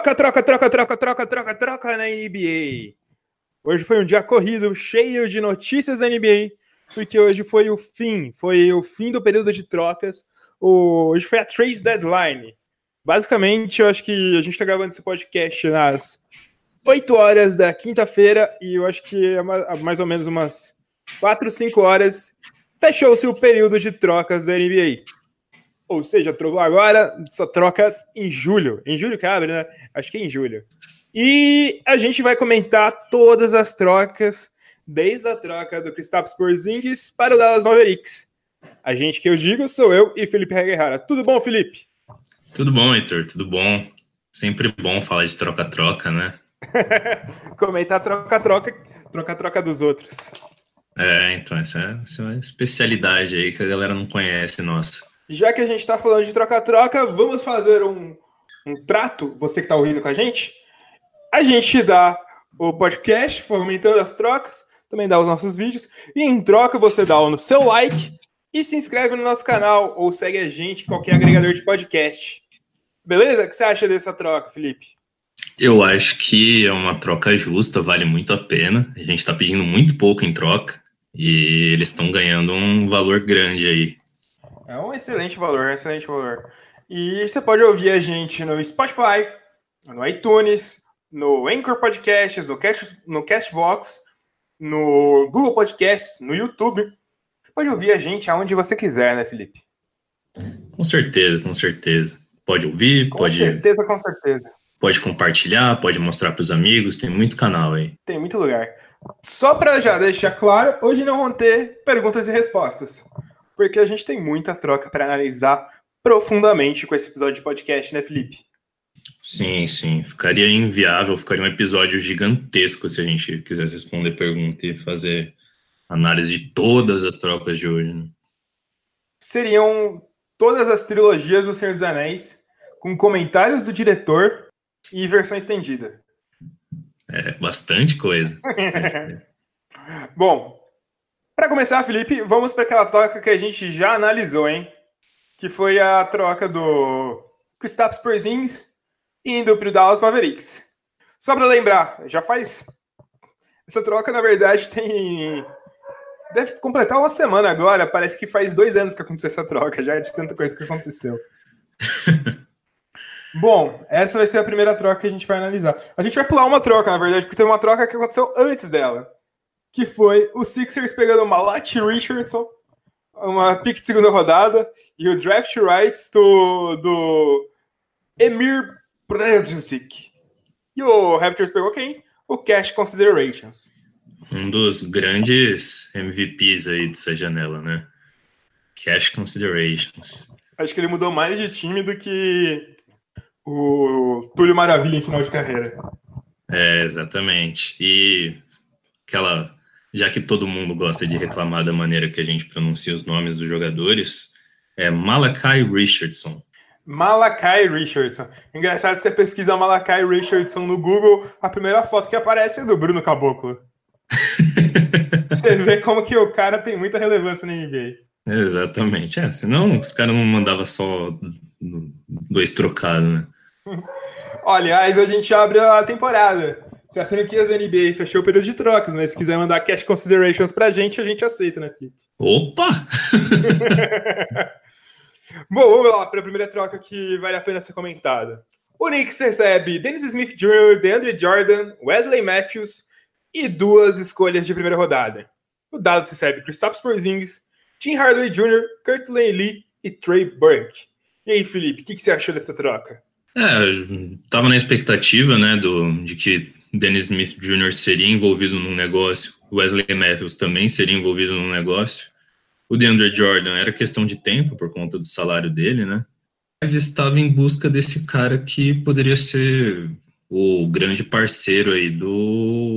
Troca, troca, troca, troca, troca, troca, troca na NBA. Hoje foi um dia corrido, cheio de notícias da NBA, porque hoje foi o fim, foi o fim do período de trocas. Hoje foi a trade deadline. Basicamente, eu acho que a gente está gravando esse podcast nas 8 horas da quinta-feira e eu acho que é mais ou menos umas 4, 5 horas fechou-se o período de trocas da NBA. Ou seja, trocou agora, só troca em julho. Em julho que abre, né? Acho que é em julho. E a gente vai comentar todas as trocas, desde a troca do Kristaps Porzingis para o Dallas Mavericks. A gente que eu digo sou eu e Felipe Reguerrara. Tudo bom, Felipe? Tudo bom, Heitor, tudo bom. Sempre bom falar de troca-troca, né? Comentar troca-troca, troca-troca dos outros. É, então, é, essa é uma especialidade aí que a galera não conhece, nossa já que a gente está falando de troca-troca, vamos fazer um, um trato, você que está ouvindo com a gente. A gente dá o podcast fomentando as trocas, também dá os nossos vídeos, e em troca você dá o seu like e se inscreve no nosso canal ou segue a gente qualquer agregador de podcast. Beleza? O que você acha dessa troca, Felipe? Eu acho que é uma troca justa, vale muito a pena. A gente está pedindo muito pouco em troca e eles estão ganhando um valor grande aí é um excelente valor, é um excelente valor. E você pode ouvir a gente no Spotify, no iTunes, no Anchor Podcasts, no, Cast, no Castbox, no Google Podcasts, no YouTube. Você pode ouvir a gente aonde você quiser, né, Felipe? Com certeza, com certeza. Pode ouvir, com pode. Com certeza, com certeza. Pode compartilhar, pode mostrar para os amigos, tem muito canal aí. Tem muito lugar. Só para já deixar claro, hoje não vão ter perguntas e respostas porque a gente tem muita troca para analisar profundamente com esse episódio de podcast, né, Felipe? Sim, sim. Ficaria inviável, ficaria um episódio gigantesco se a gente quisesse responder pergunta e fazer análise de todas as trocas de hoje. Né? Seriam todas as trilogias do Senhor dos Anéis, com comentários do diretor e versão estendida. É, bastante coisa. Bastante coisa. Bom, para começar, Felipe, vamos para aquela troca que a gente já analisou, hein? Que foi a troca do Kristaps Porzingis indo para o Dallas Mavericks. Só para lembrar, já faz essa troca na verdade tem deve completar uma semana agora. Parece que faz dois anos que aconteceu essa troca, já é de tanta coisa que aconteceu. Bom, essa vai ser a primeira troca que a gente vai analisar. A gente vai pular uma troca, na verdade, porque tem uma troca que aconteceu antes dela que foi o Sixers pegando o Lat Richardson, uma pick de segunda rodada, e o draft rights do, do Emir Brzezik. E o Raptors pegou quem? O Cash Considerations. Um dos grandes MVPs aí dessa janela, né? Cash Considerations. Acho que ele mudou mais de time do que o Túlio Maravilha em final de carreira. É, exatamente. E aquela já que todo mundo gosta de reclamar da maneira que a gente pronuncia os nomes dos jogadores, é Malachi Richardson. Malachi Richardson. Engraçado, você pesquisar Malachi Richardson no Google, a primeira foto que aparece é do Bruno Caboclo. você vê como que o cara tem muita relevância na NBA. Exatamente, é, senão os caras não mandavam só dois trocados, né? Aliás, a gente abre a temporada. Você assina 500 as NBA e fechou o período de trocas, mas se quiser mandar cash considerations pra gente, a gente aceita, né, Felipe? Opa! Bom, vamos lá para a primeira troca que vale a pena ser comentada. O Knicks recebe Dennis Smith Jr., DeAndre Jordan, Wesley Matthews e duas escolhas de primeira rodada. O Dallas recebe Kristaps Porzingis, Tim Hardaway Jr., Kurt Lee e Trey Burke. E aí, Felipe, o que, que, você achou dessa troca? É, eu tava na expectativa, né, do, de que Dennis Smith Jr. seria envolvido num negócio, Wesley Matthews também seria envolvido num negócio. O DeAndre Jordan era questão de tempo por conta do salário dele, né? estava em busca desse cara que poderia ser o grande parceiro aí do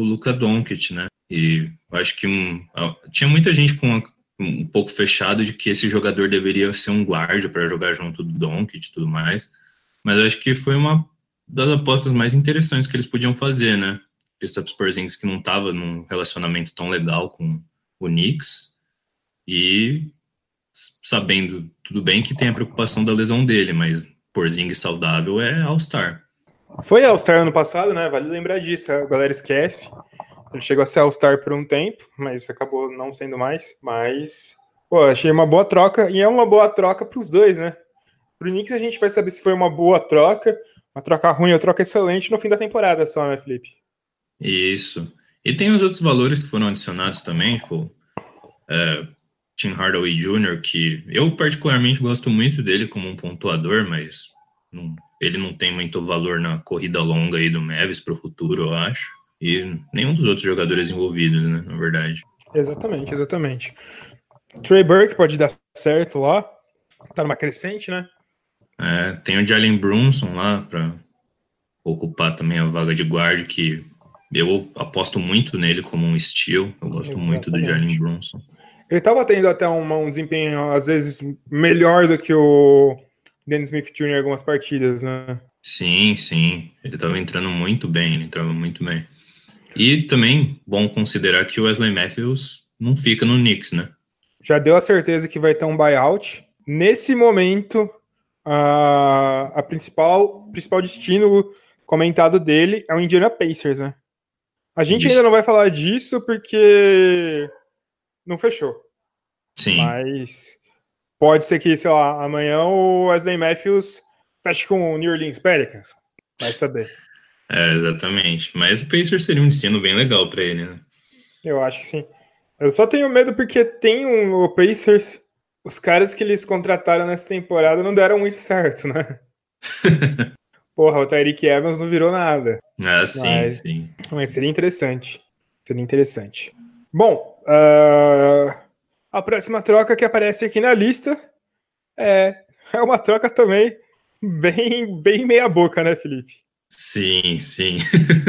Luca Doncic, né? E acho que tinha muita gente com um pouco fechado de que esse jogador deveria ser um guarda para jogar junto do Doncic e tudo mais, mas acho que foi uma das apostas mais interessantes que eles podiam fazer, né? Kristaps Porzingis que não estava num relacionamento tão legal com o Knicks e sabendo tudo bem que tem a preocupação da lesão dele, mas Porzingis saudável é All-Star. Foi All-Star ano passado, né? Vale lembrar disso, a galera esquece. Ele chegou a ser All-Star por um tempo, mas acabou não sendo mais, mas pô, achei uma boa troca e é uma boa troca para os dois, né? Pro Knicks a gente vai saber se foi uma boa troca uma troca ruim ou troca excelente no fim da temporada só, né, Felipe? Isso. E tem os outros valores que foram adicionados também, tipo é, Tim Hardaway Jr., que eu particularmente gosto muito dele como um pontuador, mas não, ele não tem muito valor na corrida longa aí do Mavis para o futuro, eu acho. E nenhum dos outros jogadores envolvidos, né, na verdade. Exatamente, exatamente. Trey Burke pode dar certo lá. Tá numa crescente, né? É, tem o Jalen Brunson lá para ocupar também a vaga de guarda, que eu aposto muito nele como um estilo. Eu gosto Exatamente. muito do Jalen Brunson. Ele estava tendo até um desempenho, às vezes, melhor do que o Dennis Smith Jr. em algumas partidas, né? Sim, sim. Ele estava entrando muito bem, ele entrava muito bem. E também, bom considerar que o Wesley Matthews não fica no Knicks, né? Já deu a certeza que vai ter um buyout. Nesse momento, a, a principal principal destino comentado dele é o Indiana Pacers, né? A gente Isso. ainda não vai falar disso porque não fechou. Sim. Mas pode ser que, sei lá, amanhã o Wesley Matthews feche com o New Orleans Pelicans. Vai saber. É, exatamente. Mas o Pacers seria um destino bem legal para ele, né? Eu acho que sim. Eu só tenho medo porque tem um, o Pacers os caras que eles contrataram nessa temporada não deram muito certo, né? Porra, o Tyreek Evans não virou nada. Ah, sim, sim. Mas seria interessante. Seria interessante. Bom, uh, a próxima troca que aparece aqui na lista é, é uma troca também bem, bem meia boca, né, Felipe? Sim, sim.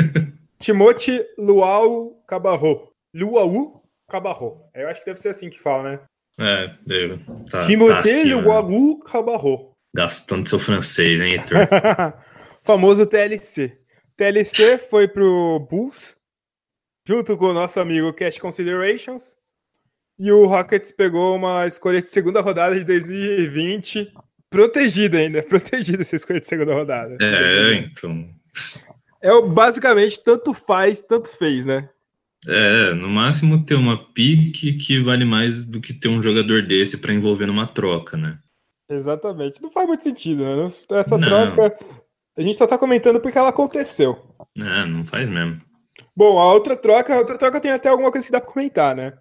Timote Luau Cabarro. Luau Cabarro. Eu acho que deve ser assim que fala, né? É, eu, tá, Timothée tá assim, Guagu Cabarro. Gastando seu francês, hein, Heitor? Famoso TLC. TLC foi pro Bulls, junto com o nosso amigo Cash Considerations. E o Rockets pegou uma escolha de segunda rodada de 2020, protegida ainda, protegida essa escolha de segunda rodada. É, então. É basicamente tanto faz, tanto fez, né? É, no máximo ter uma pique que vale mais do que ter um jogador desse para envolver numa troca, né? Exatamente. Não faz muito sentido, né? Essa não. troca a gente só tá comentando porque ela aconteceu. É, não faz mesmo. Bom, a outra troca, a outra troca tem até alguma coisa que dá para comentar, né?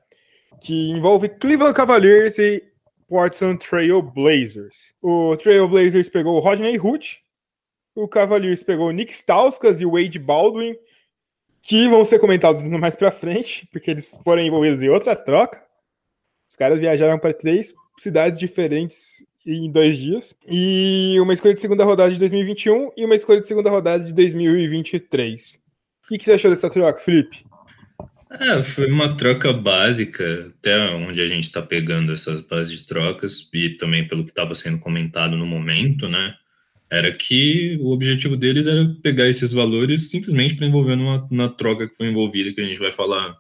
Que envolve Cleveland Cavaliers e Portland Trail Blazers. O Trail Blazers pegou o Rodney Hood, o Cavaliers pegou o Nick Stauskas e o Wade Baldwin, que vão ser comentados mais para frente, porque eles foram envolvidos em outra troca. Os caras viajaram para três cidades diferentes em dois dias. E uma escolha de segunda rodada de 2021 e uma escolha de segunda rodada de 2023. O que, que você achou dessa troca, Felipe? É, foi uma troca básica, até onde a gente está pegando essas bases de trocas, e também pelo que estava sendo comentado no momento, né? Era que o objetivo deles era pegar esses valores simplesmente para envolver numa, na troca que foi envolvida, que a gente vai falar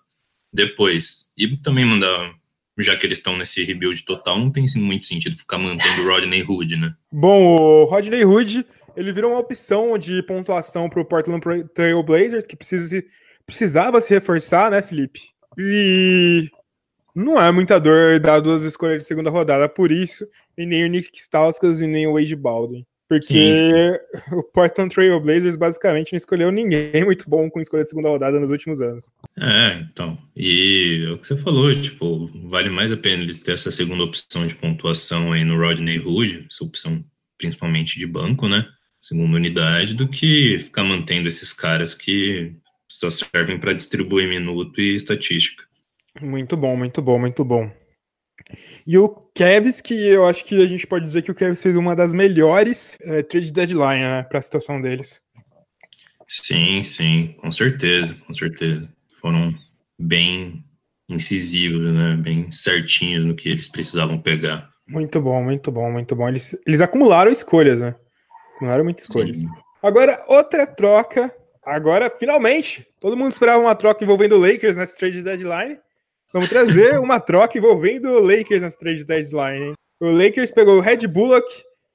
depois. E também mandar, já que eles estão nesse rebuild total, não tem assim muito sentido ficar mantendo o Rodney Hood, né? Bom, o Rodney Hood, ele virou uma opção de pontuação para o Portland Trail Blazers, que precisa, precisava se reforçar, né, Felipe? E não é muita dor dar duas escolhas de segunda rodada por isso, e nem o Nick Stauskas e nem o Wade Baldwin. Porque Sim. o Portland Trail Blazers basicamente não escolheu ninguém muito bom com escolha de segunda rodada nos últimos anos. É, então. E é o que você falou, tipo, vale mais a pena eles ter essa segunda opção de pontuação aí no Rodney Hood, essa opção principalmente de banco, né? Segunda unidade, do que ficar mantendo esses caras que só servem para distribuir minuto e estatística. Muito bom, muito bom, muito bom. E o Kevs, que eu acho que a gente pode dizer que o Kevs fez uma das melhores é, trade deadline né, para a situação deles. Sim, sim, com certeza, com certeza. Foram bem incisivos, né? Bem certinhos no que eles precisavam pegar. Muito bom, muito bom, muito bom. Eles, eles acumularam escolhas, né? Acumularam muitas escolhas. Sim. Agora, outra troca. Agora, finalmente, todo mundo esperava uma troca envolvendo o Lakers nessa trade deadline. Vamos trazer uma troca envolvendo o Lakers nas trade deadline. O Lakers pegou o Red Bullock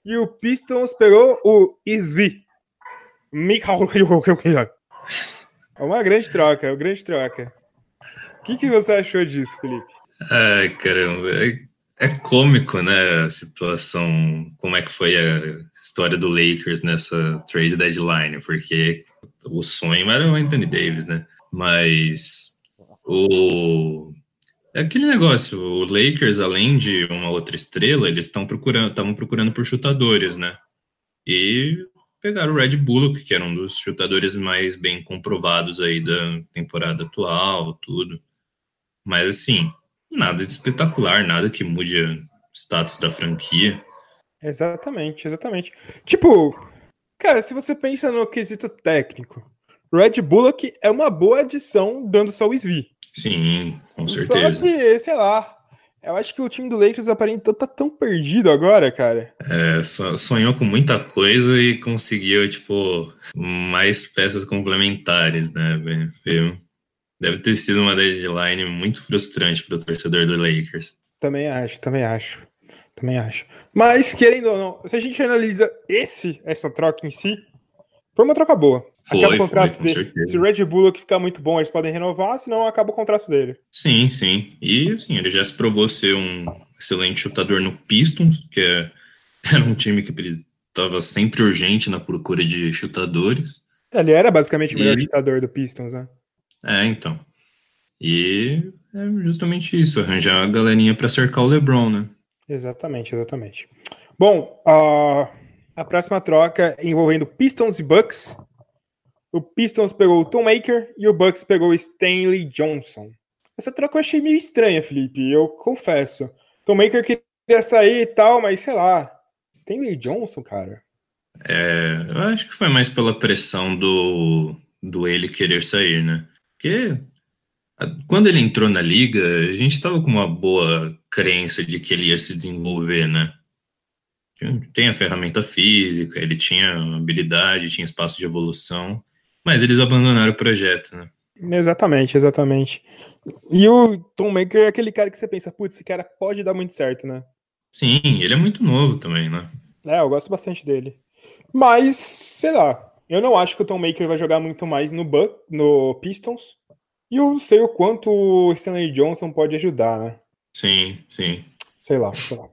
e o Pistons pegou o Isvi. É uma grande troca, uma grande troca. O que, que você achou disso, Felipe? Ai, caramba. É, é cômico, né? A situação. Como é que foi a história do Lakers nessa trade deadline? Porque o sonho era o Anthony Davis, né? Mas o é aquele negócio, o Lakers, além de uma outra estrela, eles estão procurando, estavam procurando por chutadores, né? E pegaram o Red Bullock, que era um dos chutadores mais bem comprovados aí da temporada atual, tudo. Mas assim, nada de espetacular, nada que mude o status da franquia. Exatamente, exatamente. Tipo, cara, se você pensa no quesito técnico, Red Bullock é uma boa adição dando só o Svi. Sim, com certeza. Só que, sei lá, eu acho que o time do Lakers aparentemente tá tão perdido agora, cara. É, sonhou com muita coisa e conseguiu, tipo, mais peças complementares, né? Deve ter sido uma deadline muito frustrante para o torcedor do Lakers. Também acho, também acho. Também acho. Mas, querendo ou não, se a gente analisa esse, essa troca em si, foi uma troca boa. Foi, acaba o contrato foi, dele. Certeza. Se o Red Bull que ficar muito bom, eles podem renovar, senão acaba o contrato dele. Sim, sim. E assim, ele já se provou ser um excelente chutador no Pistons, que é, era um time que ele estava sempre urgente na procura de chutadores. Ele era basicamente o melhor e... chutador do Pistons, né? É, então. E é justamente isso, arranjar a galerinha para cercar o LeBron, né? Exatamente, exatamente. Bom, uh, a próxima troca envolvendo Pistons e Bucks o Pistons pegou o Tom Maker e o Bucks pegou o Stanley Johnson. Essa troca eu achei meio estranha, Felipe, eu confesso. Tom Maker queria sair e tal, mas sei lá. Stanley Johnson, cara. É, eu acho que foi mais pela pressão do, do ele querer sair, né? Porque quando ele entrou na liga, a gente estava com uma boa crença de que ele ia se desenvolver, né? Tem a ferramenta física, ele tinha habilidade, tinha espaço de evolução. Mas eles abandonaram o projeto, né? Exatamente, exatamente. E o Tom Maker é aquele cara que você pensa, putz, esse cara pode dar muito certo, né? Sim, ele é muito novo também, né? É, eu gosto bastante dele. Mas, sei lá, eu não acho que o Tom Maker vai jogar muito mais no, Buck, no Pistons. E eu não sei o quanto o Stanley Johnson pode ajudar, né? Sim, sim. Sei lá, sei lá.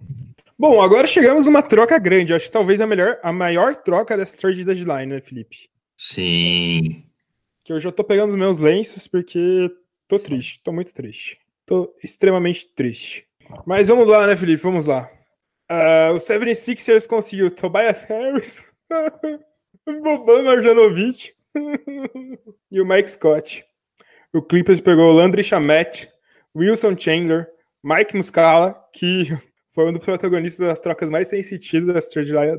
Bom, agora chegamos a uma troca grande. Acho que talvez a, melhor, a maior troca dessa trade deadline, né, Felipe? Sim. Que hoje eu tô pegando os meus lenços porque tô triste, tô muito triste. Tô extremamente triste. Mas vamos lá, né, Felipe? Vamos lá. Uh, o 76ers conseguiu Tobias Harris, Boban Marjanovic e o Mike Scott. O Clippers pegou Landry Chamet, Wilson Chandler, Mike Muscala, que foi um dos protagonistas das trocas mais sem sentido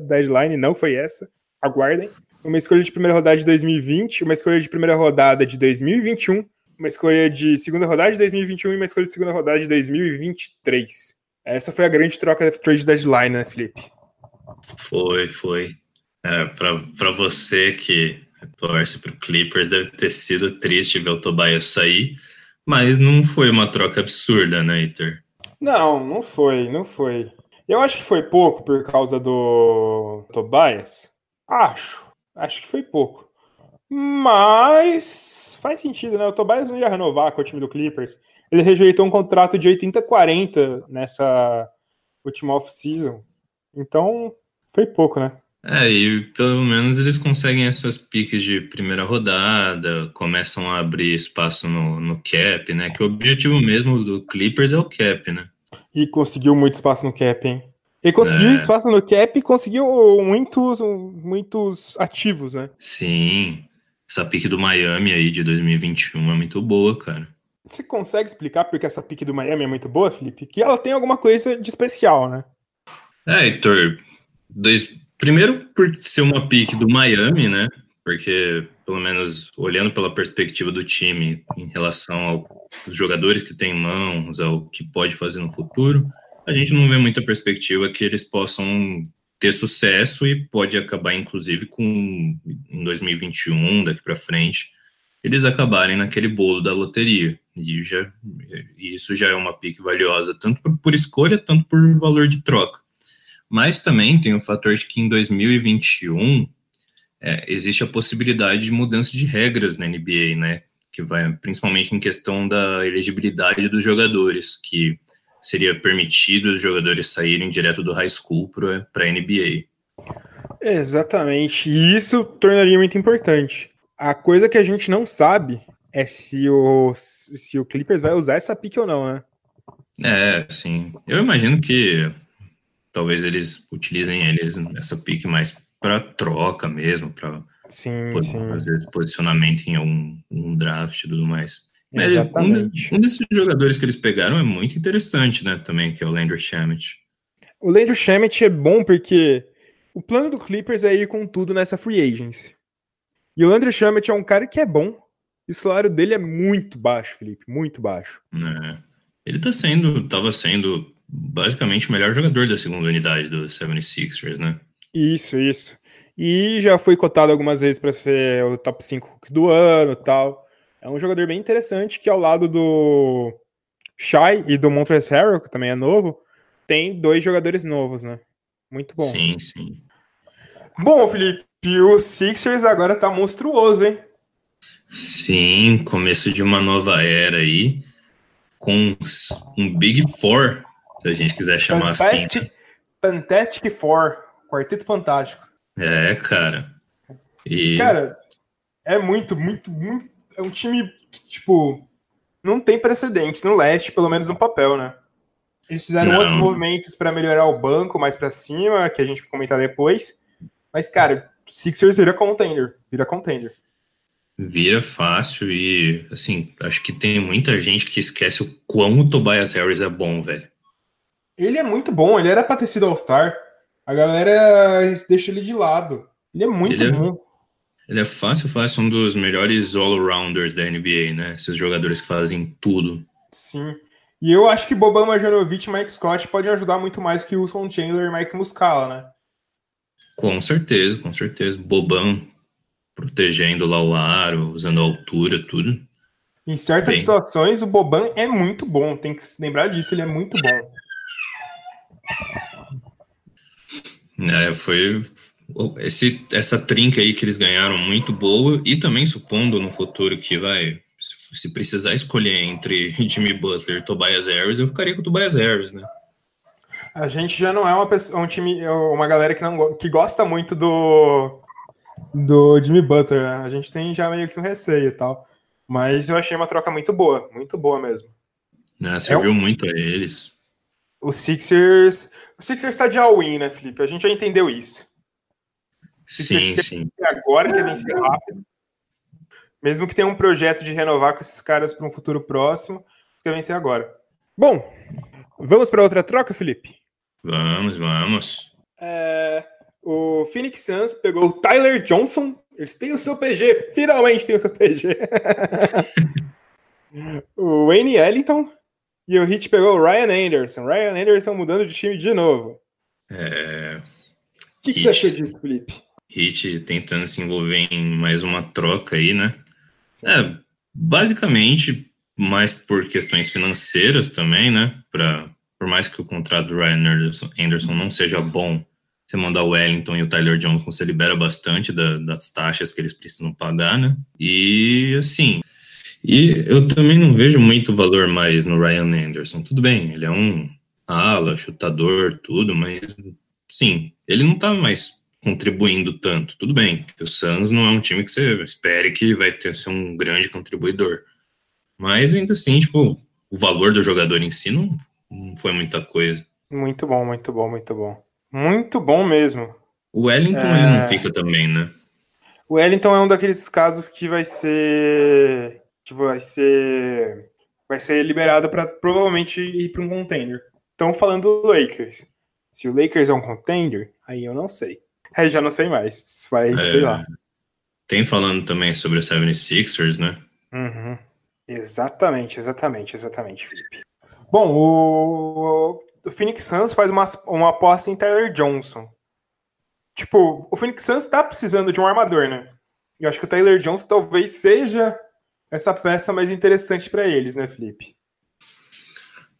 deadline, não foi essa. Aguardem uma escolha de primeira rodada de 2020, uma escolha de primeira rodada de 2021, uma escolha de segunda rodada de 2021 e uma escolha de segunda rodada de 2023. Essa foi a grande troca dessa trade deadline, né, Felipe? Foi, foi. É, para você que torce para o Clippers, deve ter sido triste ver o Tobias sair, mas não foi uma troca absurda, né, Iter? Não, não foi, não foi. Eu acho que foi pouco por causa do Tobias. Acho. Acho que foi pouco. Mas faz sentido, né? O Tobias não ia renovar com o time do Clippers. Ele rejeitou um contrato de 80-40 nessa última off-season. Então, foi pouco, né? É, e pelo menos eles conseguem essas piques de primeira rodada, começam a abrir espaço no, no cap, né? Que o objetivo mesmo do Clippers é o cap, né? E conseguiu muito espaço no cap, hein? Ele conseguiu é. espaço no cap e conseguiu muitos, muitos ativos, né? Sim. Essa pique do Miami aí de 2021 é muito boa, cara. Você consegue explicar porque essa pique do Miami é muito boa, Felipe? Que ela tem alguma coisa de especial, né? É, Heitor. Dois... Primeiro, por ser uma pique do Miami, né? Porque, pelo menos olhando pela perspectiva do time em relação aos jogadores que tem em mãos, ao que pode fazer no futuro a gente não vê muita perspectiva que eles possam ter sucesso e pode acabar, inclusive, com em 2021, daqui para frente, eles acabarem naquele bolo da loteria. E, já, e isso já é uma pique valiosa, tanto por, por escolha, tanto por valor de troca. Mas também tem o fator de que em 2021 é, existe a possibilidade de mudança de regras na NBA, né? Que vai principalmente em questão da elegibilidade dos jogadores, que seria permitido os jogadores saírem direto do high school para a NBA. Exatamente, e isso tornaria muito importante. A coisa que a gente não sabe é se o, se o Clippers vai usar essa pique ou não, né? É, sim. Eu imagino que talvez eles utilizem eles essa pique mais para troca mesmo, para sim, sim. às vezes posicionamento em algum um draft e tudo mais. É, Exatamente. Um, de, um, desses jogadores que eles pegaram é muito interessante, né, também, que é o Landry Shamet. O Landry Shamet é bom porque o plano do Clippers é ir com tudo nessa free agency. E o Landry Shamet é um cara que é bom. E o salário dele é muito baixo, Felipe, muito baixo. É. Ele tá sendo, tava sendo basicamente o melhor jogador da segunda unidade do 76ers, né? Isso, isso. E já foi cotado algumas vezes para ser o top 5 do ano, tal. É um jogador bem interessante que ao lado do Shai e do Montres Harrell, que também é novo, tem dois jogadores novos, né? Muito bom. Sim, sim. Bom, Felipe, o Sixers agora tá monstruoso, hein? Sim, começo de uma nova era aí, com um Big Four, se a gente quiser chamar assim, Fantastic, assim. Fantastic Four, Quarteto Fantástico. É, cara. E... Cara, é muito, muito, muito é um time que, tipo, não tem precedentes no leste, pelo menos no papel, né? Eles fizeram não. outros movimentos para melhorar o banco mais para cima, que a gente vai comentar depois. Mas, cara, Sixers vira contender. Vira contender. Vira fácil e, assim, acho que tem muita gente que esquece o quão o Tobias Harris é bom, velho. Ele é muito bom, ele era pra ter sido All-Star. A galera deixa ele de lado. Ele é muito ele é bom. É... Ele é fácil, fácil, um dos melhores all-rounders da NBA, né? Esses jogadores que fazem tudo. Sim. E eu acho que Boban Marjanovic e Mike Scott podem ajudar muito mais que Wilson Chandler e Mike Muscala, né? Com certeza, com certeza. Boban protegendo lá o aro, usando a altura, tudo. Em certas Bem. situações, o Boban é muito bom. Tem que se lembrar disso, ele é muito bom. É, foi, esse, essa trinca aí que eles ganharam muito boa, e também supondo no futuro que vai, se precisar escolher entre Jimmy Butler e Tobias Harris, eu ficaria com o Tobias Harris, né? A gente já não é uma pessoa, um time, é uma galera que, não, que gosta muito do, do Jimmy Butler, né? A gente tem já meio que um receio e tal. Mas eu achei uma troca muito boa, muito boa mesmo. Né, é serviu é um... muito a eles. O Sixers. O Sixers está de all-in, né, Felipe? A gente já entendeu isso. Sim, sim. Agora que devem ser é. rápido. Mesmo que tenha um projeto de renovar com esses caras para um futuro próximo, isso quer vencer agora. Bom, vamos para outra troca, Felipe? Vamos, vamos. É, o Phoenix Suns pegou o Tyler Johnson. Eles têm o seu PG, finalmente tem o seu PG. o Wayne Ellington. E o Hit pegou o Ryan Anderson. Ryan Anderson mudando de time de novo. É. O que, que você achou disso, Felipe? Hit tentando se envolver em mais uma troca aí, né? É, basicamente, mais por questões financeiras também, né? Pra, por mais que o contrato do Ryan Anderson não seja bom, você mandar o Wellington e o Tyler Johnson, você libera bastante da, das taxas que eles precisam pagar, né? E, assim, e eu também não vejo muito valor mais no Ryan Anderson. Tudo bem, ele é um ala, chutador, tudo, mas, sim, ele não tá mais contribuindo tanto. Tudo bem, o Suns não é um time que você espere que vai ter, ser um grande contribuidor. Mas ainda assim, tipo, o valor do jogador em si não, não foi muita coisa. Muito bom, muito bom, muito bom. Muito bom mesmo. O Wellington é... ele não é. fica também, né? O Wellington é um daqueles casos que vai ser que vai ser vai ser liberado para provavelmente ir para um contender. Estão falando do Lakers. Se o Lakers é um contender, aí eu não sei. É, já não sei mais, vai é, sei lá. Tem falando também sobre o 76ers, né? Uhum. Exatamente, exatamente, exatamente, Felipe. Bom, o, o Phoenix Suns faz uma, uma aposta em Tyler Johnson. Tipo, o Phoenix Suns tá precisando de um armador, né? Eu acho que o Tyler Johnson talvez seja essa peça mais interessante para eles, né, Felipe?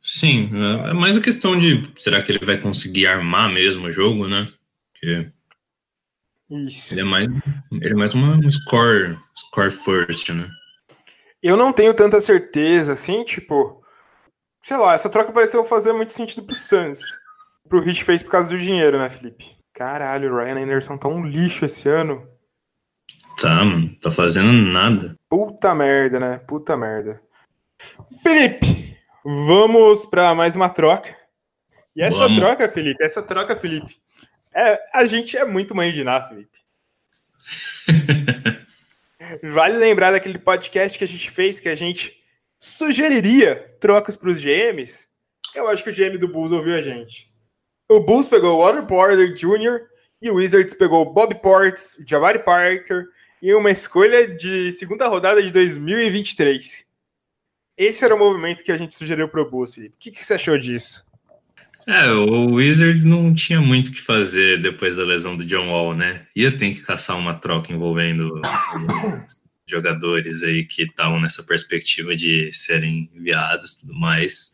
Sim, é, é mais a questão de será que ele vai conseguir armar mesmo o jogo, né? Porque isso. Ele é mais, ele é mais uma, um score, score first, né? Eu não tenho tanta certeza, assim, tipo. Sei lá, essa troca pareceu fazer muito sentido pro Suns. Pro Hit fez por causa do dinheiro, né, Felipe? Caralho, o Ryan Anderson tá um lixo esse ano. Tá, mano, tá fazendo nada. Puta merda, né? Puta merda. Felipe, vamos para mais uma troca. E essa vamos. troca, Felipe, essa troca, Felipe, é, a gente é muito mãe de Ná, Felipe. vale lembrar daquele podcast que a gente fez que a gente sugeriria trocas para os GMs. Eu acho que o GM do Bulls ouviu a gente. O Bulls pegou o Water Porter Jr. e o Wizards pegou o Bob Ports, Jabari Parker e uma escolha de segunda rodada de 2023. Esse era o movimento que a gente sugeriu para o Bulls, Felipe. O que, que você achou disso? É, o Wizards não tinha muito o que fazer depois da lesão do John Wall, né? Ia ter que caçar uma troca envolvendo jogadores aí que estavam nessa perspectiva de serem enviados e tudo mais.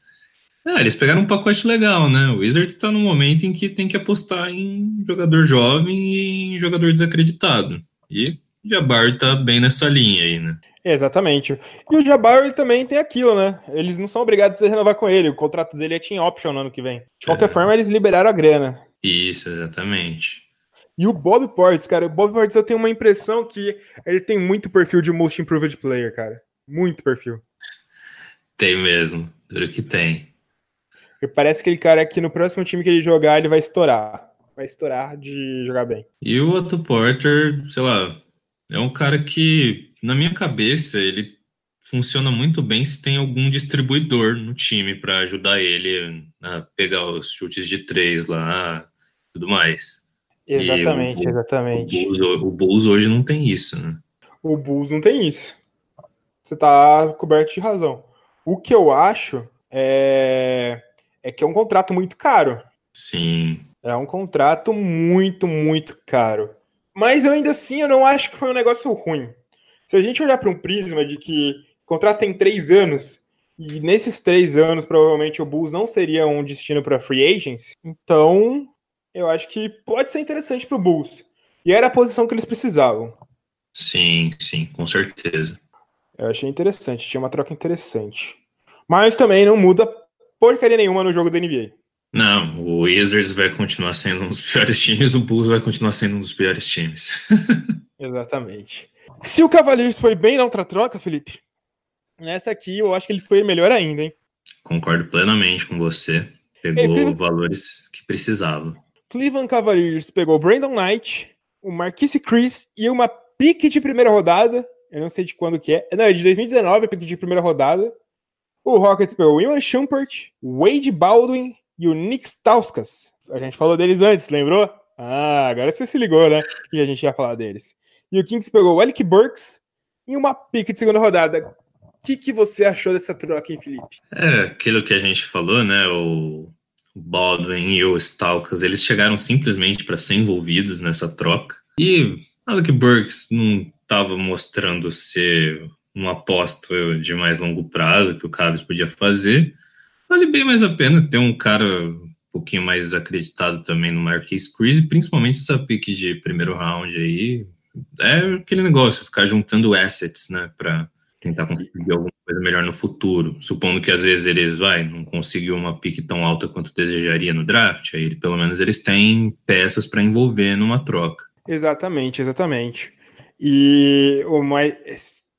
Ah, eles pegaram um pacote legal, né? O Wizards está num momento em que tem que apostar em jogador jovem e em jogador desacreditado. E Jabari tá bem nessa linha aí, né? Exatamente. E o Jabbar ele também tem aquilo, né? Eles não são obrigados a renovar com ele. O contrato dele é team option no ano que vem. De qualquer é. forma, eles liberaram a grana. Isso, exatamente. E o Bob Portes, cara, o Bob Portes eu tenho uma impressão que ele tem muito perfil de Most Improved Player, cara. Muito perfil. Tem mesmo, duro que tem. E parece que ele cara é que no próximo time que ele jogar, ele vai estourar. Vai estourar de jogar bem. E o Otto Porter, sei lá, é um cara que na minha cabeça, ele funciona muito bem se tem algum distribuidor no time para ajudar ele a pegar os chutes de três lá, tudo mais. Exatamente, o, exatamente. O Bulls, o Bulls, hoje não tem isso, né? O Bulls não tem isso. Você está coberto de razão. O que eu acho é, é que é um contrato muito caro. Sim. É um contrato muito, muito caro. Mas eu ainda assim eu não acho que foi um negócio ruim. Se a gente olhar para um prisma de que o contrato tem três anos, e nesses três anos, provavelmente, o Bulls não seria um destino para free agents, então eu acho que pode ser interessante para o Bulls. E era a posição que eles precisavam. Sim, sim, com certeza. Eu achei interessante, tinha uma troca interessante. Mas também não muda porcaria nenhuma no jogo da NBA. Não, o Wizards vai continuar sendo um dos piores times, o Bulls vai continuar sendo um dos piores times. Exatamente. Se o Cavaliers foi bem na outra troca, Felipe, nessa aqui eu acho que ele foi melhor ainda, hein? Concordo plenamente com você. Pegou os Cleveland... valores que precisava. Cleveland Cavaliers pegou Brandon Knight, o Marquise Chris e uma pique de primeira rodada. Eu não sei de quando que é. Não, é de 2019, a pique de primeira rodada. O Rockets pegou Ian Shumpert, Wade Baldwin e o Nick Stauskas. A gente falou deles antes, lembrou? Ah, agora você se ligou, né? E a gente ia falar deles. E o Kings pegou o Alec Burks em uma pique de segunda rodada. O que, que você achou dessa troca, hein, Felipe? É, aquilo que a gente falou, né? O Baldwin e o Stalkers, eles chegaram simplesmente para ser envolvidos nessa troca. E Alec Burks não estava mostrando ser uma aposta de mais longo prazo que o Cavs podia fazer. Vale bem mais a pena ter um cara um pouquinho mais acreditado também no Marquis Chris, principalmente essa pick de primeiro round aí, é aquele negócio, ficar juntando assets, né, para tentar conseguir alguma coisa melhor no futuro. Supondo que às vezes eles vai não conseguiu uma pique tão alta quanto desejaria no draft, aí pelo menos eles têm peças para envolver numa troca. Exatamente, exatamente. E o mais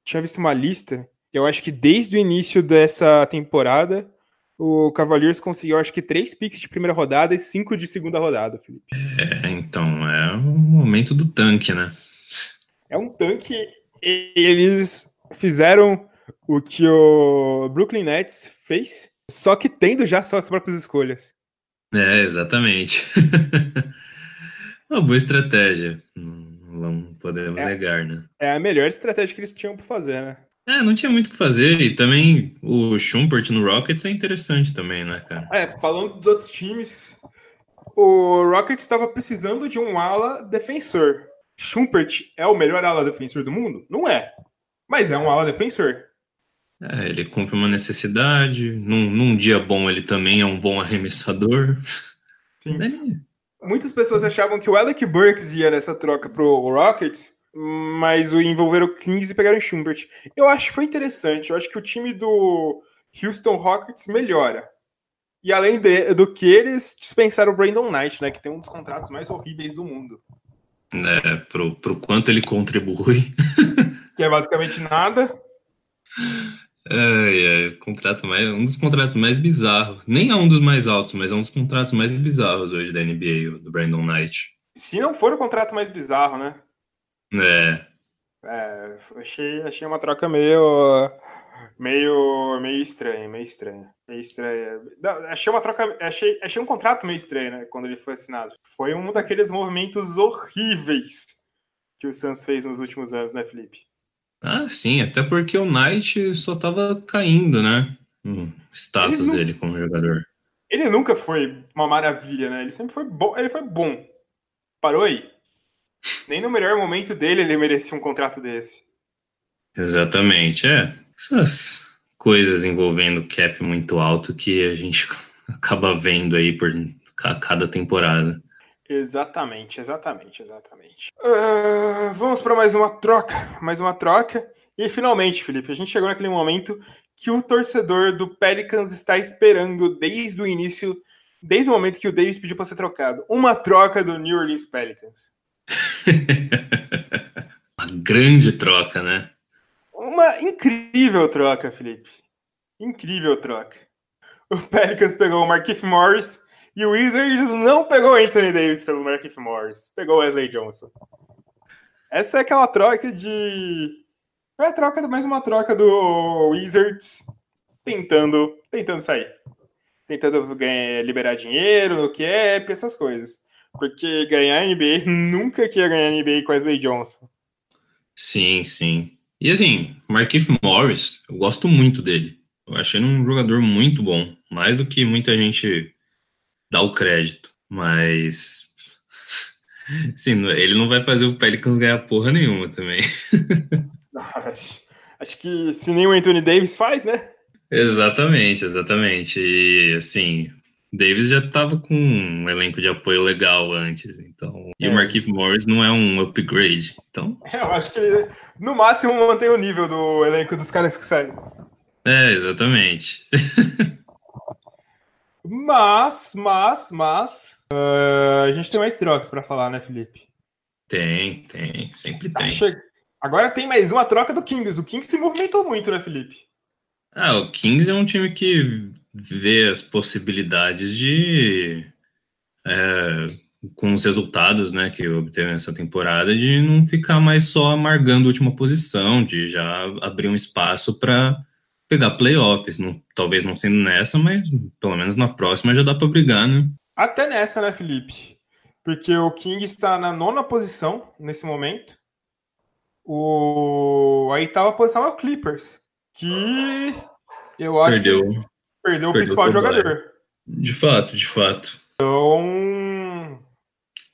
tinha visto uma lista, eu acho que desde o início dessa temporada o Cavaliers conseguiu, acho que, três picks de primeira rodada e cinco de segunda rodada, Felipe. É, então, é o momento do tanque, né? É um tanque. Eles fizeram o que o Brooklyn Nets fez, só que tendo já suas próprias escolhas. É, exatamente. Uma boa estratégia. Não hum, podemos é, negar, né? É a melhor estratégia que eles tinham para fazer, né? É, não tinha muito o que fazer. E também o Schumpert no Rockets é interessante também, né, cara? É, falando dos outros times, o Rockets estava precisando de um ala defensor. Schumpert é o melhor ala defensor do mundo? Não é. Mas é um ala defensor. É, ele cumpre uma necessidade. Num, num, dia bom, ele também é um bom arremessador. Sim. É. Muitas pessoas achavam que o Alec Burks ia nessa troca pro Rockets, mas o envolveram o Kings e pegaram o Schumpert. Eu acho que foi interessante. Eu acho que o time do Houston Rockets melhora. E além de, do que, eles dispensaram o Brandon Knight, né? Que tem um dos contratos mais horríveis do mundo né, pro, pro quanto ele contribui. que é basicamente nada. É, é contrato mais, um dos contratos mais bizarros. Nem é um dos mais altos, mas é um dos contratos mais bizarros hoje da NBA, do Brandon Knight. Se não for o contrato mais bizarro, né? É. É, achei, achei uma troca meio, meio, meio estranha, meio estranha. É estranha. achei uma troca. Achei, achei um contrato meio estranho, né? Quando ele foi assinado. Foi um daqueles movimentos horríveis que o Santos fez nos últimos anos, né, Felipe? Ah, sim, até porque o Knight só tava caindo, né? O status dele como jogador. Ele nunca foi uma maravilha, né? Ele sempre foi bom. Ele foi bom. Parou aí. Nem no melhor momento dele ele merecia um contrato desse. Exatamente, é. Essas coisas envolvendo cap muito alto que a gente acaba vendo aí por cada temporada. Exatamente, exatamente, exatamente. Uh, vamos para mais uma troca, mais uma troca. E finalmente, Felipe, a gente chegou naquele momento que o torcedor do Pelicans está esperando desde o início, desde o momento que o Davis pediu para ser trocado. Uma troca do New Orleans Pelicans. uma grande troca, né? Uma incrível troca, Felipe. Incrível troca. O Pelicans pegou o Marquif Morris e o Wizards não pegou Anthony Davis pelo Marquif Morris. Pegou Wesley Johnson. Essa é aquela troca de. É a troca, mais uma troca do Wizards tentando, tentando sair. Tentando ganhar, liberar dinheiro no cap, essas coisas. Porque ganhar NBA nunca queria ganhar NBA com Wesley Johnson. Sim, sim. E assim, Marquinhos Morris, eu gosto muito dele. Eu achei ele um jogador muito bom, mais do que muita gente dá o crédito. Mas, sim, ele não vai fazer o Pelicans ganhar porra nenhuma também. Acho, que se nem o Anthony Davis faz, né? Exatamente, exatamente. E assim, Davis já estava com um elenco de apoio legal antes, então. E é. o Marquinhos Morris não é um upgrade, então. É, eu acho que ele, no máximo, mantém o nível do elenco dos caras que saem. É, exatamente. mas, mas, mas. Uh, a gente tem mais trocas para falar, né, Felipe? Tem, tem, sempre tá tem. Che... Agora tem mais uma troca do Kings. O Kings se movimentou muito, né, Felipe? Ah, o Kings é um time que ver as possibilidades de é, com os resultados né, que obteve nessa temporada, de não ficar mais só amargando a última posição, de já abrir um espaço para pegar playoffs. Não, talvez não sendo nessa, mas pelo menos na próxima já dá para brigar, né? Até nessa, né, Felipe? Porque o King está na nona posição nesse momento. O... A oitava posição é o Clippers, que eu acho Perdeu. Que Perdeu o principal jogador. De fato, de fato. Então.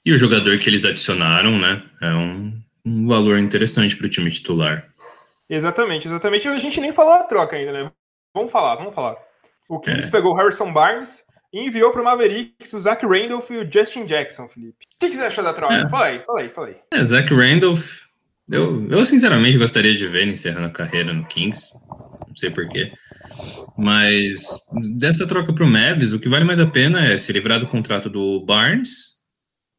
E o jogador que eles adicionaram, né? É um, um valor interessante para o time titular. Exatamente, exatamente. A gente nem falou a troca ainda, né? Vamos falar, vamos falar. O Kings é. pegou o Harrison Barnes e enviou para o Mavericks o Zach Randolph e o Justin Jackson, Felipe. O que, que você achou da troca? É. Fala aí, fala aí, fala aí. É, Zach Randolph, eu, eu sinceramente gostaria de ver ele encerrando a carreira no Kings. Não sei porquê. Mas dessa troca para o Mavis, o que vale mais a pena é se livrar do contrato do Barnes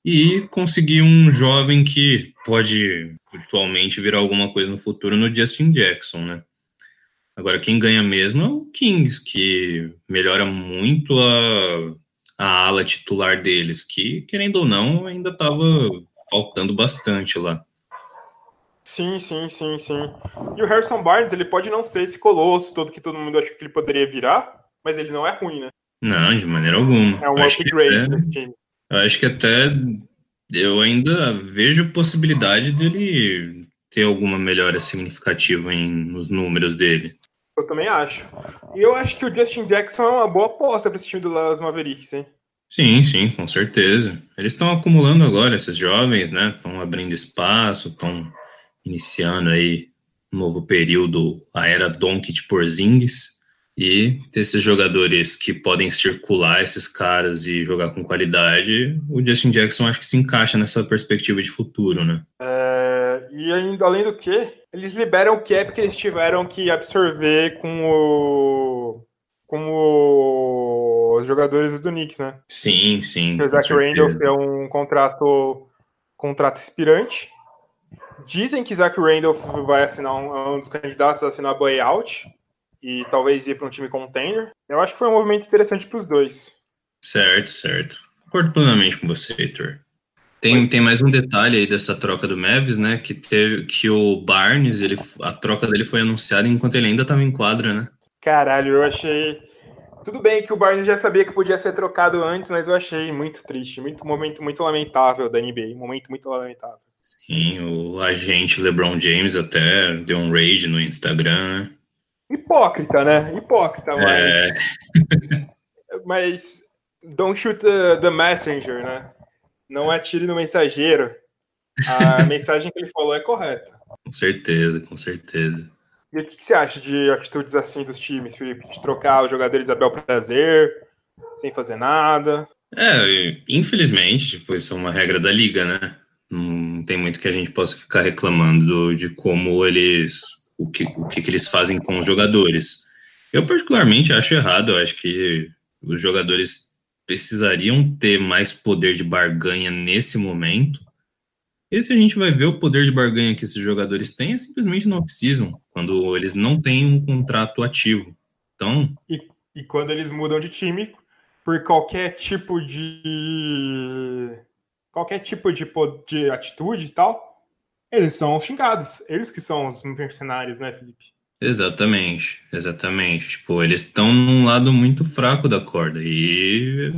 e conseguir um jovem que pode virtualmente virar alguma coisa no futuro no Justin Jackson, né? Agora, quem ganha mesmo é o Kings, que melhora muito a, a ala titular deles, que, querendo ou não, ainda estava faltando bastante lá. Sim, sim, sim, sim. E o Harrison Barnes, ele pode não ser esse colosso todo que todo mundo acha que ele poderia virar, mas ele não é ruim, né? Não, de maneira alguma. É um upgrade nesse time. Eu acho que até eu ainda vejo possibilidade dele ter alguma melhora significativa em, nos números dele. Eu também acho. E eu acho que o Justin Jackson é uma boa aposta para esse time do Las Mavericks, hein? Sim, sim, com certeza. Eles estão acumulando agora esses jovens, né? Estão abrindo espaço, estão iniciando aí um novo período, a era Donkit Porzingis, e ter esses jogadores que podem circular esses caras e jogar com qualidade, o Justin Jackson acho que se encaixa nessa perspectiva de futuro, né? É, e ainda, além do que, eles liberam o cap que eles tiveram que absorver com o com o, os jogadores do Knicks, né? Sim, sim. O Zach Randolph é um contrato contrato expirante Dizem que Zach Randolph vai assinar um, é um dos candidatos a assinar buyout e talvez ir para um time contender. Eu acho que foi um movimento interessante para os dois. Certo, certo. Concordo plenamente com você, Heitor. Tem, tem mais um detalhe aí dessa troca do Mavis, né? Que teve que o Barnes, ele, a troca dele foi anunciada enquanto ele ainda estava em quadra, né? Caralho, eu achei. Tudo bem que o Barnes já sabia que podia ser trocado antes, mas eu achei muito triste, muito momento muito lamentável da NBA, um momento muito lamentável. Sim, o agente LeBron James até deu um rage no Instagram, né? Hipócrita, né? Hipócrita, é. mas. É... mas. Don't shoot the, messenger, né? Não atire no mensageiro. A mensagem que ele falou é correta. Com certeza, com certeza. E o que, que você acha de atitudes assim dos times, Felipe? De trocar o jogador Isabel Prazer, sem fazer nada? É, infelizmente, pois tipo, isso é uma regra da liga, né? Não tem muito que a gente possa ficar reclamando de como eles. o que, o que, que eles fazem com os jogadores. Eu, particularmente, acho errado. Eu acho que os jogadores precisariam ter mais poder de barganha nesse momento. E se a gente vai ver o poder de barganha que esses jogadores têm, é simplesmente não precisam quando eles não têm um contrato ativo. Então. E, e quando eles mudam de time por qualquer tipo de qualquer tipo de, de atitude e tal, eles são xingados. Eles que são os mercenários, né, Felipe? Exatamente, exatamente. Tipo, eles estão num lado muito fraco da corda e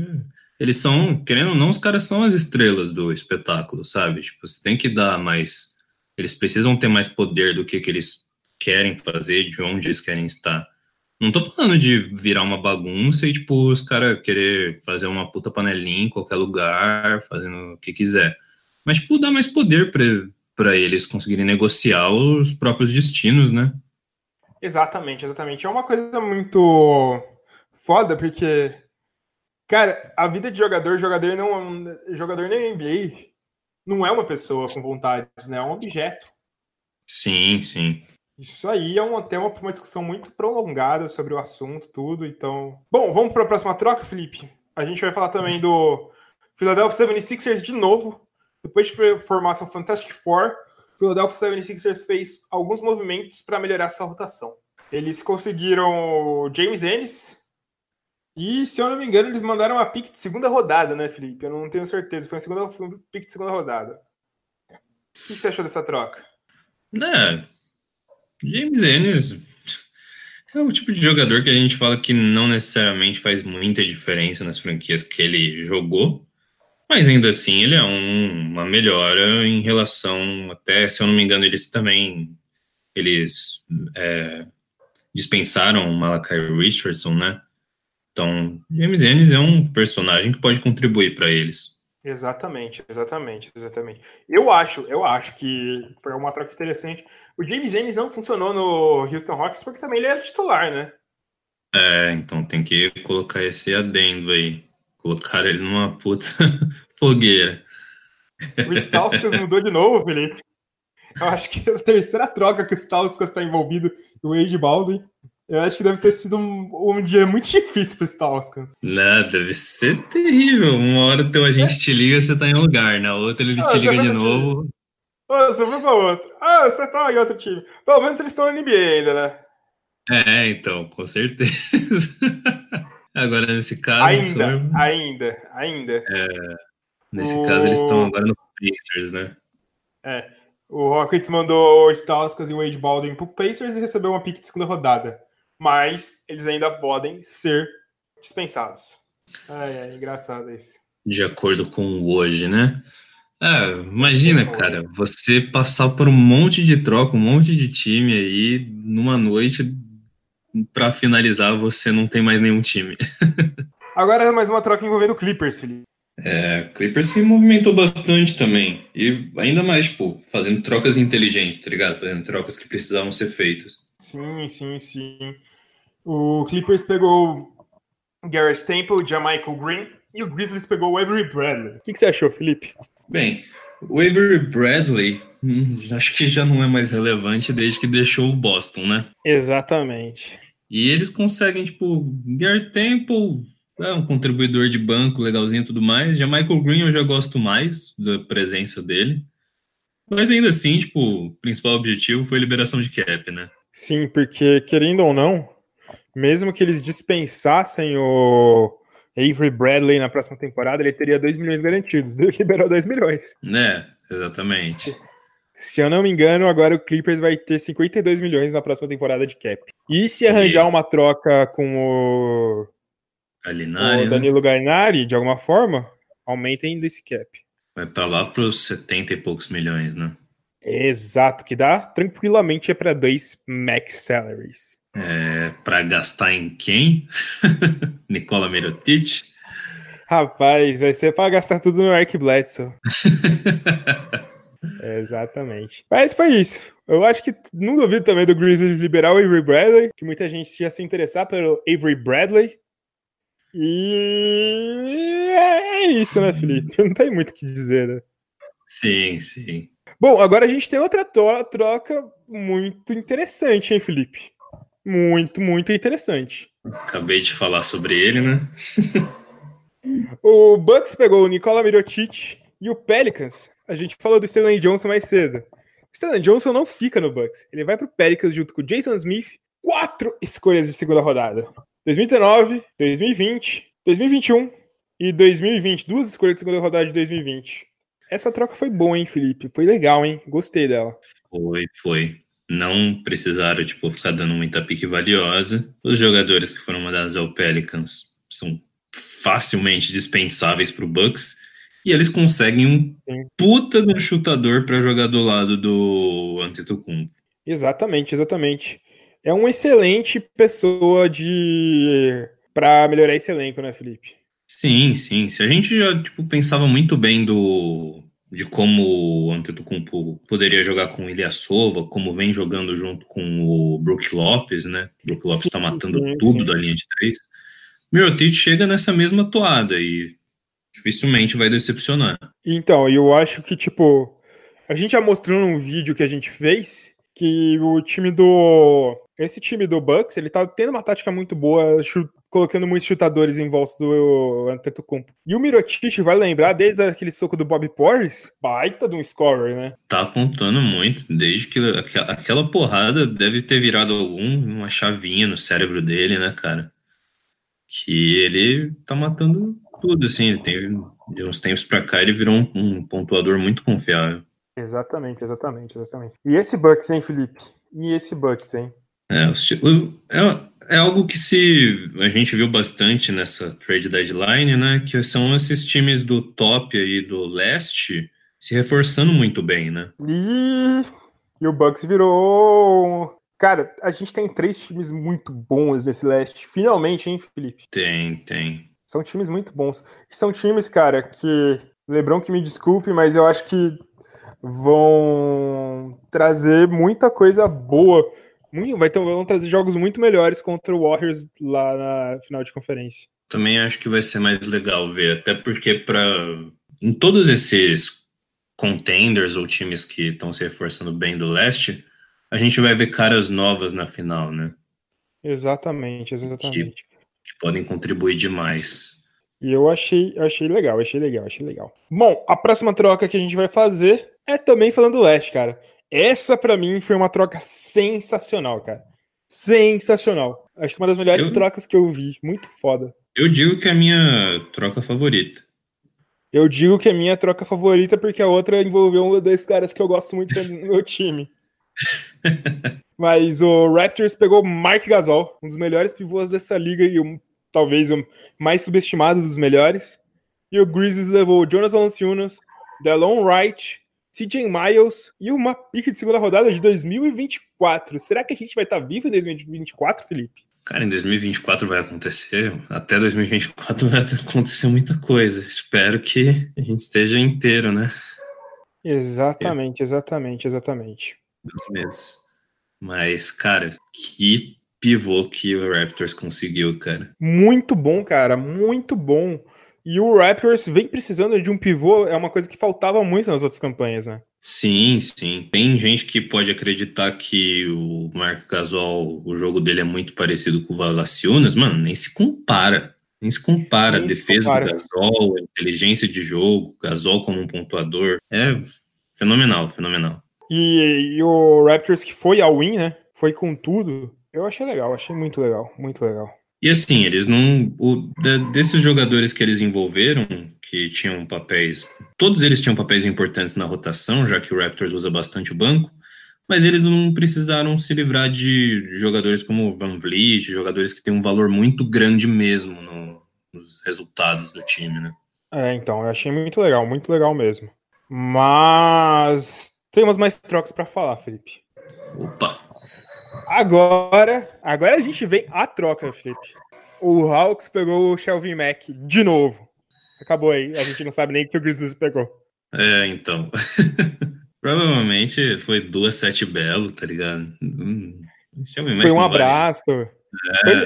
eles são, querendo ou não, os caras são as estrelas do espetáculo, sabe? Tipo, você tem que dar mais. Eles precisam ter mais poder do que, que eles querem fazer, de onde eles querem estar. Não tô falando de virar uma bagunça e, tipo, os caras querer fazer uma puta panelinha em qualquer lugar, fazendo o que quiser. Mas, tipo, dar mais poder para eles conseguirem negociar os próprios destinos, né? Exatamente, exatamente. É uma coisa muito foda, porque, cara, a vida de jogador, jogador não. Jogador nem NBA não é uma pessoa com vontades, né? É um objeto. Sim, sim. Isso aí é um, tema para uma discussão muito prolongada sobre o assunto, tudo. Então. Bom, vamos para a próxima troca, Felipe? A gente vai falar também do Philadelphia 76ers de novo. Depois de formar Fantastic Four, o Philadelphia 76ers fez alguns movimentos para melhorar sua rotação. Eles conseguiram James Ennis. E, se eu não me engano, eles mandaram uma pick de segunda rodada, né, Felipe? Eu não tenho certeza. Foi segunda, foi uma pick de segunda rodada. O que você achou dessa troca? Não, é, James Ennis é o tipo de jogador que a gente fala que não necessariamente faz muita diferença nas franquias que ele jogou, mas ainda assim ele é um, uma melhora em relação até, se eu não me engano, eles também eles é, dispensaram o Malachi Richardson, né? Então, James Ennis é um personagem que pode contribuir para eles. Exatamente, exatamente, exatamente. Eu acho, eu acho que foi uma troca interessante. O James Ennis não funcionou no Houston Rockets porque também ele era titular, né? É, então tem que colocar esse adendo aí. Colocar ele numa puta fogueira. O Stauskas mudou de novo, Felipe. Eu acho que é a terceira troca que o Stauskas está envolvido o Ed Baldwin. Eu acho que deve ter sido um, um dia muito difícil para os Oscar. Não, deve ser terrível. Uma hora teu agente te liga, você tá em um lugar, na né? outra ele ah, te liga de novo. Time. Ah, você foi para outro. Ah, você tá em outro time. Pelo menos eles estão na NBA ainda, né? É, então, com certeza. agora, nesse caso. Ainda, ainda, ainda. É, nesse o... caso, eles estão agora no Pacers, né? É. O Rockets mandou o Stauskas e o Wade Baldwin pro Pacers e recebeu uma pick de segunda rodada mas eles ainda podem ser dispensados. Ai, é engraçado isso. De acordo com o hoje, né? É, imagina, cara, você passar por um monte de troca, um monte de time aí, numa noite, para finalizar, você não tem mais nenhum time. Agora é mais uma troca envolvendo Clippers, Felipe. É, Clippers se movimentou bastante também. E ainda mais, tipo, fazendo trocas inteligentes, tá ligado? Fazendo trocas que precisavam ser feitas. Sim, sim, sim. O Clippers pegou Garrett Temple, Jamaica Green e o Grizzlies pegou o Avery Bradley. O que, que você achou, Felipe? Bem, o Avery Bradley hum, acho que já não é mais relevante desde que deixou o Boston, né? Exatamente. E eles conseguem, tipo, Garrett Temple é um contribuidor de banco legalzinho e tudo mais. Já Michael Green eu já gosto mais da presença dele. Mas ainda assim, tipo, o principal objetivo foi liberação de cap, né? Sim, porque querendo ou não, mesmo que eles dispensassem o Avery Bradley na próxima temporada, ele teria 2 milhões garantidos. Ele liberou 2 milhões. Né, exatamente. Se eu não me engano, agora o Clippers vai ter 52 milhões na próxima temporada de cap. E se arranjar e... uma troca com o, Galinari, o né? Danilo né? de alguma forma, aumenta ainda esse cap. Vai para lá para os 70 e poucos milhões, né? Exato, que dá tranquilamente é para dois max salaries. É, para gastar em quem? Nicola Merotic? Rapaz, vai ser para gastar tudo no Eric Bledsoe. exatamente. Mas foi isso. Eu acho que não duvido também do Grizzlies liberar o Avery Bradley, que muita gente ia se interessar pelo Avery Bradley. E é isso, né, Felipe? Não tem muito o que dizer, né? Sim, sim. Bom, agora a gente tem outra troca muito interessante, hein, Felipe? muito, muito interessante. Acabei de falar sobre ele, né? o Bucks pegou o Nicola Mirotic e o Pelicans. A gente falou do Stanley Johnson mais cedo. Stanley Johnson não fica no Bucks. Ele vai para o Pelicans junto com o Jason Smith. Quatro escolhas de segunda rodada. 2019, 2020, 2021 e 2020. Duas escolhas de segunda rodada de 2020. Essa troca foi boa, hein, Felipe? Foi legal, hein? Gostei dela. Foi, foi não precisaram tipo, ficar dando muita pique valiosa. Os jogadores que foram mandados ao Pelicans são facilmente dispensáveis para o Bucks. E eles conseguem um puta de um chutador para jogar do lado do Antetokounmpo. Exatamente, exatamente. É uma excelente pessoa de para melhorar esse elenco, né, Felipe? Sim, sim. Se a gente já tipo, pensava muito bem do de como o Antetokounmpo poderia jogar com o Ilyasova, como vem jogando junto com o Brook Lopes, né? O Brook Lopes está matando sim, tudo sim. da linha de três. Mirotic chega nessa mesma toada e dificilmente vai decepcionar. Então, eu acho que, tipo, a gente já mostrou num vídeo que a gente fez que o time do esse time do Bucks, ele tá tendo uma tática muito boa, colocando muitos chutadores em volta do Antetokounmpo. E o Mirotic, vai lembrar, desde aquele soco do Bob Porres, baita de um scorer, né? Tá apontando muito, desde que aquela porrada deve ter virado algum, uma chavinha no cérebro dele, né, cara? Que ele tá matando tudo, assim, ele tem, de uns tempos pra cá ele virou um, um pontuador muito confiável. Exatamente, exatamente, exatamente. E esse Bucks, hein, Felipe? E esse Bucks, hein? É, é, é algo que se a gente viu bastante nessa trade deadline, né? Que são esses times do top aí do leste se reforçando muito bem, né? E, e o Bucks virou Cara, a gente tem três times muito bons nesse leste. Finalmente, hein, Felipe? Tem, tem. São times muito bons. São times, cara, que. Lebron que me desculpe, mas eu acho que vão trazer muita coisa boa. vai ter, vão trazer jogos muito melhores contra o Warriors lá na final de conferência. Também acho que vai ser mais legal ver, até porque para em todos esses contenders ou times que estão se reforçando bem do leste, a gente vai ver caras novas na final, né? Exatamente, exatamente. que, que podem contribuir demais. E eu achei, achei legal, achei legal, achei legal. Bom, a próxima troca que a gente vai fazer é também falando do leste, cara. Essa para mim foi uma troca sensacional, cara. Sensacional. Acho que uma das melhores eu... trocas que eu vi. Muito foda. Eu digo que é a minha troca favorita. Eu digo que é a minha troca favorita porque a outra envolveu um dois caras que eu gosto muito no meu time. Mas o Raptors pegou Mark Gasol, um dos melhores pivôs dessa liga e um, talvez o um mais subestimado dos melhores. E o Grizzlies levou Jonas Valanciunas, Delon Wright, CJ Miles e uma pique de segunda rodada de 2024. Será que a gente vai estar tá vivo em 2024, Felipe? Cara, em 2024 vai acontecer, até 2024 vai acontecer muita coisa. Espero que a gente esteja inteiro, né? Exatamente, exatamente, exatamente. Dois meses. Mas, cara, que pivô que o Raptors conseguiu, cara. Muito bom, cara, muito bom. E o Raptors vem precisando de um pivô, é uma coisa que faltava muito nas outras campanhas, né? Sim, sim. Tem gente que pode acreditar que o Marco Gasol, o jogo dele é muito parecido com o Valaciunas, mano, nem se compara. Nem se compara. Nem defesa compara. do Gasol, inteligência de jogo, Gasol como um pontuador. É fenomenal, fenomenal. E, e o Raptors que foi ao win, né? Foi com tudo. Eu achei legal, achei muito legal, muito legal. E assim, eles não. O, desses jogadores que eles envolveram, que tinham papéis. Todos eles tinham papéis importantes na rotação, já que o Raptors usa bastante o banco, mas eles não precisaram se livrar de jogadores como Van Vliet, jogadores que têm um valor muito grande mesmo no, nos resultados do time, né? É, então, eu achei muito legal, muito legal mesmo. Mas temos mais trocas para falar, Felipe. Opa! Agora, agora a gente vem à troca, Felipe. O Hawks pegou o Shelvin Mack de novo. Acabou aí, a gente não sabe nem o que o Grizzlies pegou. É, então. Provavelmente foi duas sete belo, tá ligado? Hum, foi um abraço. É. Ele,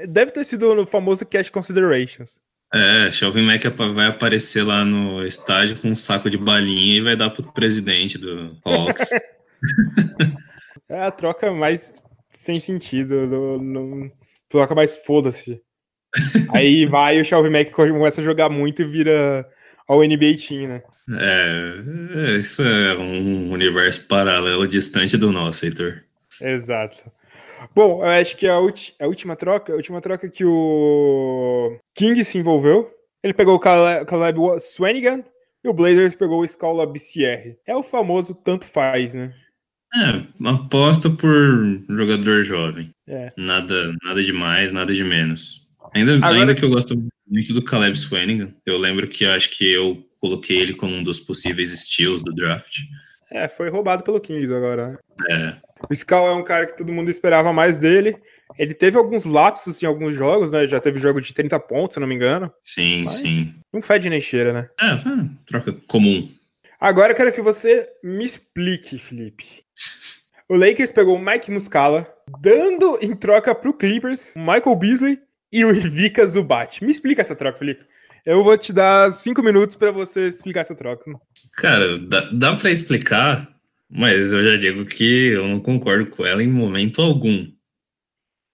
é deve ter sido no famoso Cash Considerations. É, Shelvin Mack vai aparecer lá no estádio com um saco de balinha e vai dar pro presidente do Hawks. É a troca mais sem sentido. No, no... troca mais foda-se. Aí vai o Shelby começa a jogar muito e vira ao NBA Team, né? É, isso é um universo paralelo distante do nosso, Heitor. Exato. Bom, eu acho que a, a, última troca, a última troca que o King se envolveu, ele pegou o Caleb, Caleb Swanigan e o Blazers pegou o Scala BCR. É o famoso tanto faz, né? É, aposta por jogador jovem. É. Nada, nada de mais, nada de menos. Ainda, Agora... ainda que eu gosto muito do Caleb Swanigan, eu lembro que acho que eu coloquei ele como um dos possíveis steals do draft. É, foi roubado pelo Kings agora. Né? É. O Scal é um cara que todo mundo esperava mais dele. Ele teve alguns lapsos em alguns jogos, né? Já teve jogo de 30 pontos, se não me engano. Sim, Mas sim. Não fede nem cheira, né? É, é troca comum. Agora eu quero que você me explique, Felipe. O Lakers pegou o Mike Muscala, dando em troca pro Clippers Michael Beasley e o Ivica Zubat. Me explica essa troca, Felipe. Eu vou te dar cinco minutos para você explicar essa troca. Cara, dá, dá para explicar, mas eu já digo que eu não concordo com ela em momento algum.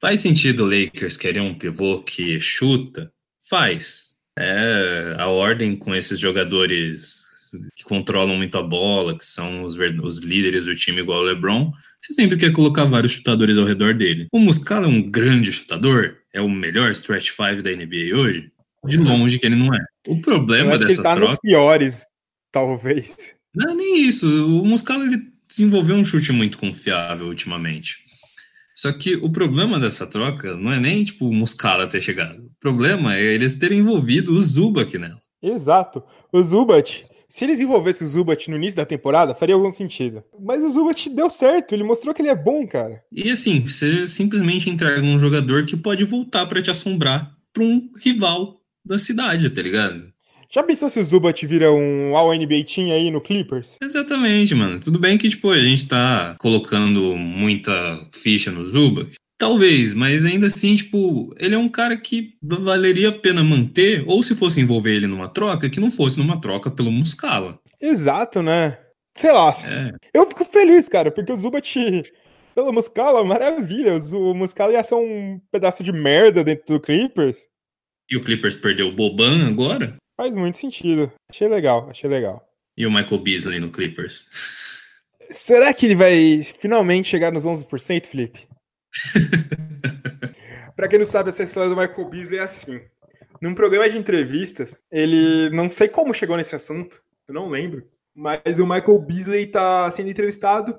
Faz sentido o Lakers querer um pivô que chuta? Faz. É, a ordem com esses jogadores que controlam muito a bola, que são os, os líderes do time igual o LeBron, você sempre quer colocar vários chutadores ao redor dele. O Muscala é um grande chutador? É o melhor stretch five da NBA hoje? De uhum. longe que ele não é. O problema dessa ele tá troca... nos piores, talvez. Não, é nem isso. O Muscala ele desenvolveu um chute muito confiável ultimamente. Só que o problema dessa troca não é nem tipo o Muscala ter chegado. O problema é eles terem envolvido o Zubat nela. Exato. O Zubat se eles envolvessem o Zubat no início da temporada, faria algum sentido. Mas o Zubat deu certo, ele mostrou que ele é bom, cara. E assim, você simplesmente entrega um jogador que pode voltar para te assombrar para um rival da cidade, tá ligado? Já pensou se o Zubat vira um All-NBA Team aí no Clippers? Exatamente, mano. Tudo bem que, tipo, a gente tá colocando muita ficha no Zubat, Talvez, mas ainda assim, tipo, ele é um cara que valeria a pena manter, ou se fosse envolver ele numa troca, que não fosse numa troca pelo Muscala. Exato, né? Sei lá. É. Eu fico feliz, cara, porque o Zubat, pelo Muscala, maravilha. O Muscala ia ser um pedaço de merda dentro do Clippers. E o Clippers perdeu o Boban agora? Faz muito sentido. Achei legal, achei legal. E o Michael Beasley no Clippers? Será que ele vai finalmente chegar nos 11%, Felipe? Para quem não sabe, essa história do Michael Beasley é assim. Num programa de entrevistas, ele não sei como chegou nesse assunto, eu não lembro, mas o Michael Beasley tá sendo entrevistado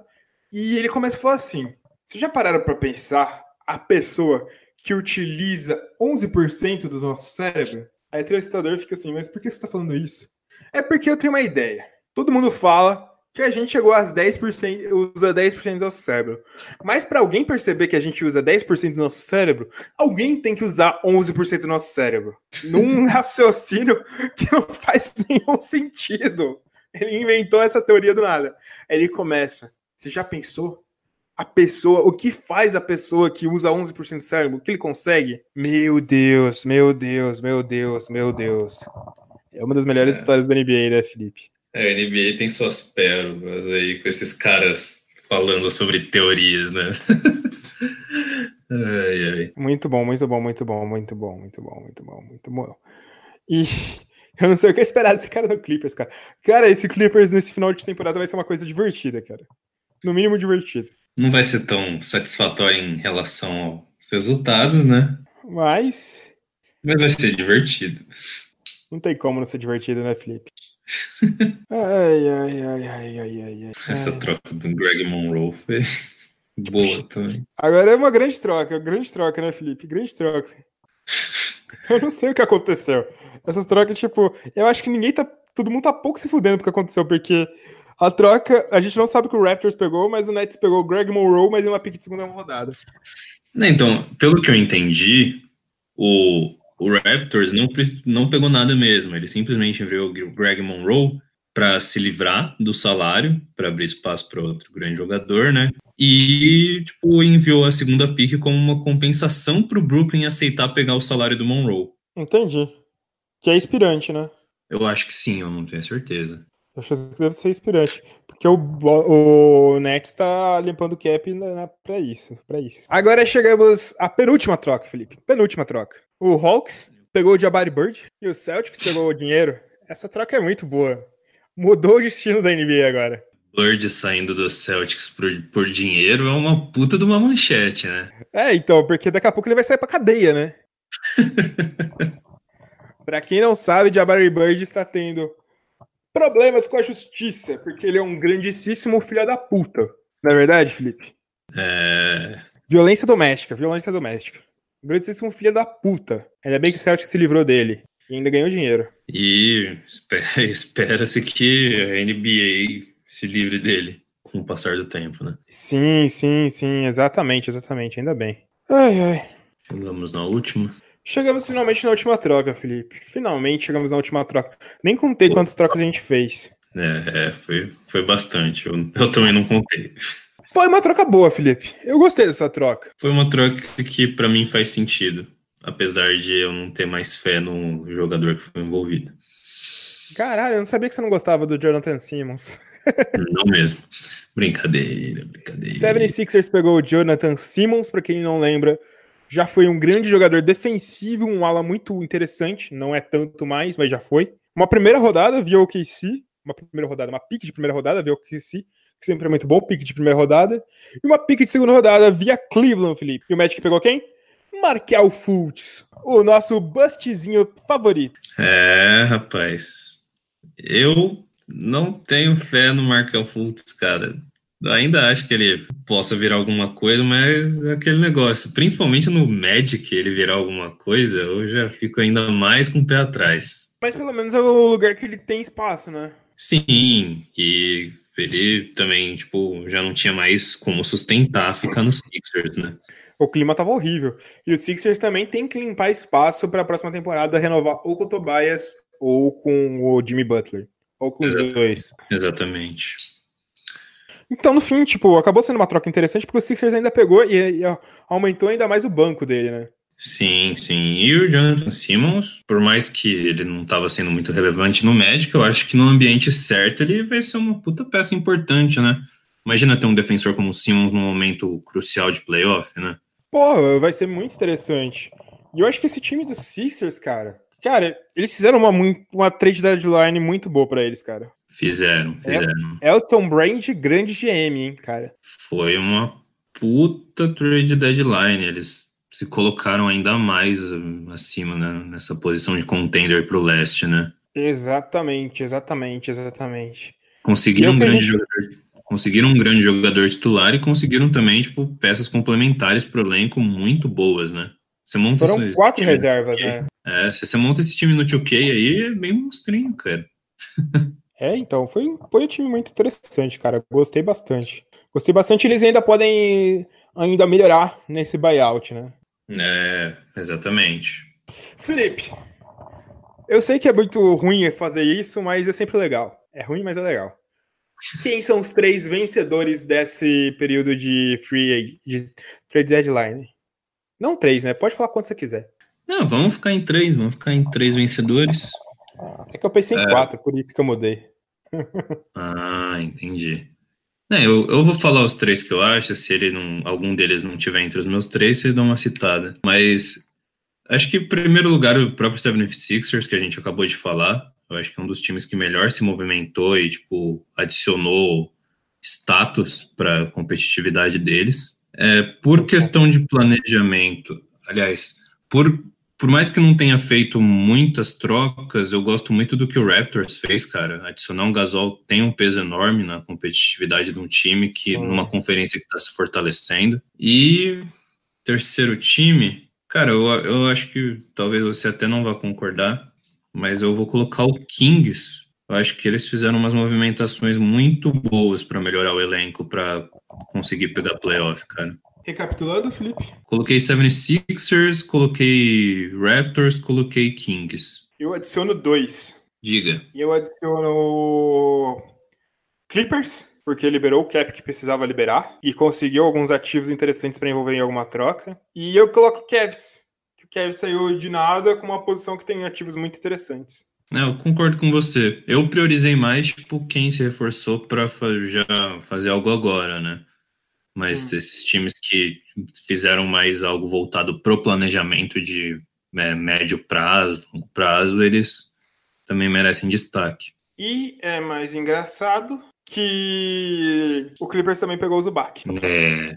e ele começa a falar assim: "Vocês já pararam para pensar a pessoa que utiliza 11% do nosso cérebro?" Aí o entrevistador fica assim: "Mas por que você tá falando isso?" É porque eu tenho uma ideia. Todo mundo fala que a gente chegou às 10%, usa 10% do nosso cérebro. Mas para alguém perceber que a gente usa 10% do nosso cérebro, alguém tem que usar 11% do nosso cérebro. Num raciocínio que não faz nenhum sentido. Ele inventou essa teoria do nada. Ele começa. Você já pensou? A pessoa, o que faz a pessoa que usa 11% do cérebro? O que ele consegue? Meu Deus, meu Deus, meu Deus, meu Deus. É uma das melhores é. histórias da NBA, né, Felipe? É, a NBA tem suas pérolas aí com esses caras falando sobre teorias, né? ai, ai. Muito bom, muito bom, muito bom, muito bom, muito bom, muito bom, muito bom. E eu não sei o que esperar desse cara do Clippers, cara. Cara, esse Clippers nesse final de temporada vai ser uma coisa divertida, cara. No mínimo divertida. Não vai ser tão satisfatório em relação aos resultados, né? Mas. Mas vai ser divertido. Não tem como não ser divertido, né, Felipe? Ai, ai, ai, ai, ai, ai, ai. Essa troca do Greg Monroe foi boa também. Agora é uma grande troca, grande troca, né, Felipe? Grande troca. Eu não sei o que aconteceu. Essas trocas, tipo, eu acho que ninguém tá. Todo mundo tá pouco se fudendo porque aconteceu, porque a troca, a gente não sabe que o Raptors pegou, mas o Nets pegou o Greg Monroe, mas em uma pique de segunda rodada. Então, pelo que eu entendi, o, o Raptors não, não pegou nada mesmo. Ele simplesmente enviou o Greg Monroe para se livrar do salário, para abrir espaço para outro grande jogador, né? E tipo, enviou a segunda pick como uma compensação para o Brooklyn aceitar pegar o salário do Monroe. Entendi. Que é inspirante, né? Eu acho que sim, eu não tenho certeza. acho que deve ser inspirante. Porque o, o Nets está limpando o cap né, para isso, para isso. Agora chegamos à penúltima troca, Felipe. Penúltima troca. O Hawks pegou o Jabari Bird e o Celtics pegou o dinheiro. Essa troca é muito boa. Mudou o destino da NBA agora. Bird saindo do Celtics por, por dinheiro é uma puta de uma manchete, né? É, então, porque daqui a pouco ele vai sair pra cadeia, né? pra quem não sabe, Jabari Bird está tendo problemas com a justiça, porque ele é um grandíssimo filho da puta. Não é verdade, Felipe? É. Violência doméstica, violência doméstica. O Grudzinski é um filho da puta. Ainda bem que o Celtic se livrou dele. E ainda ganhou dinheiro. E espera-se que a NBA se livre dele com o passar do tempo, né? Sim, sim, sim. Exatamente, exatamente. Ainda bem. Ai, ai. Chegamos na última. Chegamos finalmente na última troca, Felipe. Finalmente chegamos na última troca. Nem contei Pô. quantas trocas a gente fez. É, é foi, foi bastante. Eu, eu também não contei. Foi uma troca boa, Felipe. Eu gostei dessa troca. Foi uma troca que para mim faz sentido, apesar de eu não ter mais fé no jogador que foi envolvido. Caralho, eu não sabia que você não gostava do Jonathan Simmons. Não mesmo. Brincadeira, brincadeira. 76ers pegou o Jonathan Simmons, para quem não lembra, já foi um grande jogador defensivo, um ala muito interessante, não é tanto mais, mas já foi. Uma primeira rodada via OKC, uma primeira rodada, uma pique de primeira rodada via OKC, que sempre é muito bom, pique de primeira rodada, e uma pique de segunda rodada via Cleveland, Felipe. E o Magic pegou quem? Markel Fultz, o nosso bustzinho favorito. É, rapaz. Eu não tenho fé no Markel Fultz, cara. Ainda acho que ele possa virar alguma coisa, mas é aquele negócio, principalmente no Magic, ele virar alguma coisa, eu já fico ainda mais com o pé atrás. Mas pelo menos é o lugar que ele tem espaço, né? Sim, e ele também, tipo, já não tinha mais como sustentar ficar no Sixers, né? O clima tava horrível. E o Sixers também tem que limpar espaço para a próxima temporada renovar ou com o Tobias ou com o Jimmy Butler. Ou com Exatamente. os dois. Exatamente. Então, no fim, tipo, acabou sendo uma troca interessante porque o Sixers ainda pegou e, e aumentou ainda mais o banco dele, né? Sim, sim. E o Jonathan Simmons, por mais que ele não estava sendo muito relevante no Magic, eu acho que no ambiente certo ele vai ser uma puta peça importante, né? Imagina ter um defensor como o Simmons num momento crucial de playoff, né? Pô, vai ser muito interessante. E eu acho que esse time do Sixers, cara, cara, eles fizeram uma, uma trade deadline muito boa para eles, cara. Fizeram, é fizeram. Elton Brand, grande GM, hein, cara. Foi uma puta trade deadline. Eles se colocaram ainda mais hum, acima né, nessa posição de contender para o leste, né? Exatamente, exatamente, exatamente. É conseguiram um grande gente... jogador, conseguiram um grande jogador titular e conseguiram também tipo peças complementares para o elenco muito boas, né? Você monta Foram esse quatro time reservas, né? É, se você monta esse time no 2K aí, é bem monstrinho, cara. é, então, foi, foi um time muito interessante, cara. Gostei bastante. Gostei bastante, eles ainda podem ainda melhorar nesse buyout, né? É, exatamente. Felipe, eu sei que é muito ruim fazer isso, mas é sempre legal. É ruim, mas é legal. Quem são os três vencedores desse período de free de trade deadline? Não três, né? Pode falar quanto você quiser. Não, vamos ficar em três, vamos ficar em três vencedores. É que eu pensei é. em quatro, por isso que eu mudei. Ah, entendi. É, eu, eu vou falar os três que eu acho. Se ele não, algum deles não tiver entre os meus três, você dá uma citada. Mas acho que, em primeiro lugar, o próprio 76ers, que a gente acabou de falar. Eu acho que é um dos times que melhor se movimentou e, tipo, adicionou status para a competitividade deles. É, por questão de planejamento, aliás, por por mais que não tenha feito muitas trocas, eu gosto muito do que o Raptors fez, cara. Adicionar um Gasol tem um peso enorme na competitividade de um time que, numa conferência que está se fortalecendo. E terceiro time, cara, eu, eu acho que talvez você até não vá concordar, mas eu vou colocar o Kings. Eu acho que eles fizeram umas movimentações muito boas para melhorar o elenco, para conseguir pegar playoff, cara. Recapitulando, Felipe? Coloquei 76ers, coloquei Raptors, coloquei Kings. Eu adiciono dois. Diga. E eu adiciono Clippers, porque liberou o cap que precisava liberar e conseguiu alguns ativos interessantes para envolver em alguma troca. E eu coloco Cavs, que o Cavs saiu de nada com uma posição que tem ativos muito interessantes. Não, é, eu concordo com você. Eu priorizei mais tipo quem se reforçou para já fazer algo agora, né? mas Sim. esses times que fizeram mais algo voltado para o planejamento de é, médio prazo, longo prazo, eles também merecem destaque. E é mais engraçado que o Clippers também pegou o Zubac. É.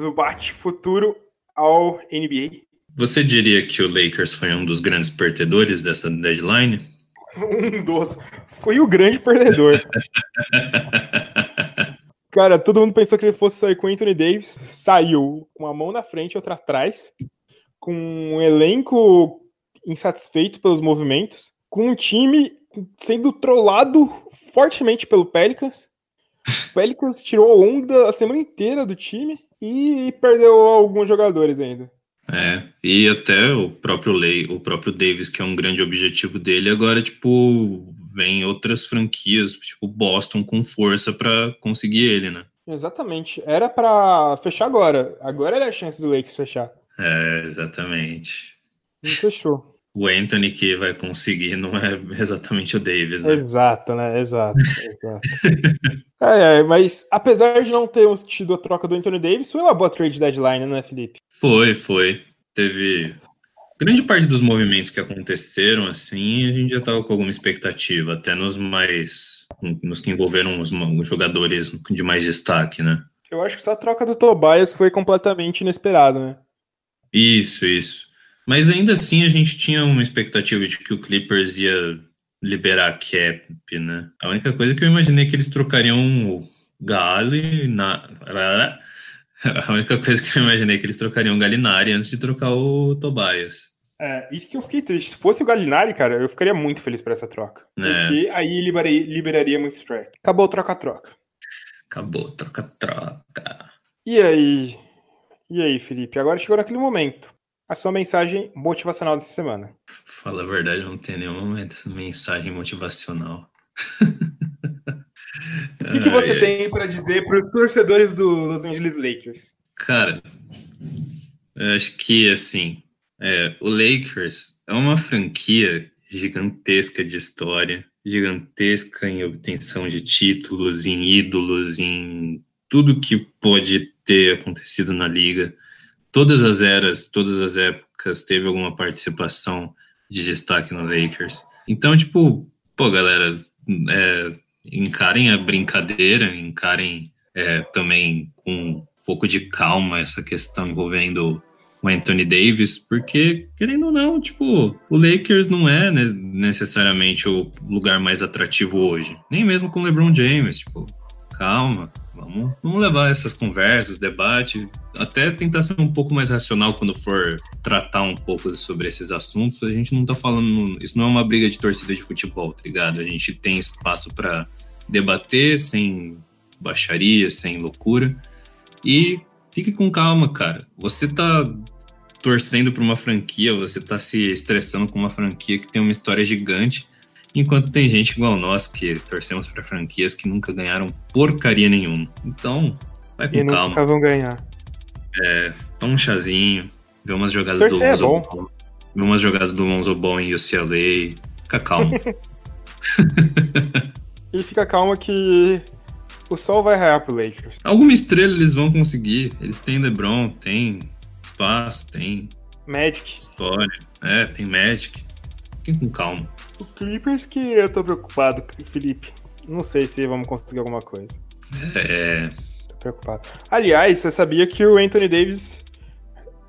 Zubac, futuro ao NBA. Você diria que o Lakers foi um dos grandes perdedores dessa deadline? Um dos. Foi o grande perdedor. Cara, todo mundo pensou que ele fosse sair com Anthony Davis. Saiu com uma mão na frente, outra atrás. Com um elenco insatisfeito pelos movimentos. Com um time sendo trollado fortemente pelo Pelicans. O Pelicans tirou onda a semana inteira do time e perdeu alguns jogadores ainda. É, e até o próprio Lei, o próprio Davis, que é um grande objetivo dele, agora, tipo, vem outras franquias, tipo Boston, com força para conseguir ele, né? Exatamente. Era para fechar agora. Agora era é a chance do Lakers fechar. É, exatamente. Não fechou. O Anthony que vai conseguir não é exatamente o Davis, né? Exato, né? Exato. exato. é, é, mas apesar de não termos tido a troca do Anthony Davis, foi uma boa trade deadline, né, Felipe? Foi, foi. Teve grande parte dos movimentos que aconteceram, assim, a gente já estava com alguma expectativa, até nos mais. nos que envolveram os, os jogadores de mais destaque, né? Eu acho que só a troca do Tobias foi completamente inesperada, né? Isso, isso. Mas ainda assim a gente tinha uma expectativa de que o Clippers ia liberar a cap, né? A única coisa é que eu imaginei é que eles trocariam o Gale na. A única coisa que eu imaginei é que eles trocariam o Galinari antes de trocar o Tobias. É, isso que eu fiquei triste. Se fosse o Galinari, cara, eu ficaria muito feliz por essa troca. É. Porque aí liberaria, liberaria muito track. Acabou troca-troca. Acabou troca-troca. E aí? E aí, Felipe? Agora chegou naquele momento. A sua mensagem motivacional dessa semana. Fala a verdade, não tem nenhuma mensagem motivacional. O que, que, você tem para dizer para os torcedores do Los Angeles Lakers? Cara, eu acho que assim, é, o Lakers é uma franquia gigantesca de história, gigantesca em obtenção de títulos, em ídolos, em tudo que pode ter acontecido na liga. Todas as eras, todas as épocas teve alguma participação de destaque no Lakers. Então, tipo, pô, galera, é, encarem a brincadeira, encarem é, também com um pouco de calma essa questão envolvendo o Anthony Davis, porque, querendo ou não, tipo, o Lakers não é necessariamente o lugar mais atrativo hoje. Nem mesmo com o LeBron James, tipo, calma, vamos, vamos levar essas conversas, debate, até tentar ser um pouco mais racional quando for tratar um pouco sobre esses assuntos. A gente não tá falando, isso não é uma briga de torcida de futebol, tá ligado? A gente tem espaço para debater sem baixaria, sem loucura. E fique com calma, cara. Você tá torcendo para uma franquia, você está se estressando com uma franquia que tem uma história gigante, enquanto tem gente igual nós que torcemos para franquias que nunca ganharam porcaria nenhuma. Então, vai com e calma. Nunca vão ganhar. É, toma um chazinho, vê umas jogadas Torcer do é Lonzo vê umas jogadas do Lonzo Ball em UCLA, fica calmo. e fica calmo que o sol vai raiar pro Lakers. Alguma estrela eles vão conseguir. Eles têm LeBron, tem Faz, tem. Magic. História. É, tem Magic. Fiquem com calma. O Clippers que eu tô preocupado, Felipe. Não sei se vamos conseguir alguma coisa. É. Tô preocupado. Aliás, você sabia que o Anthony Davis.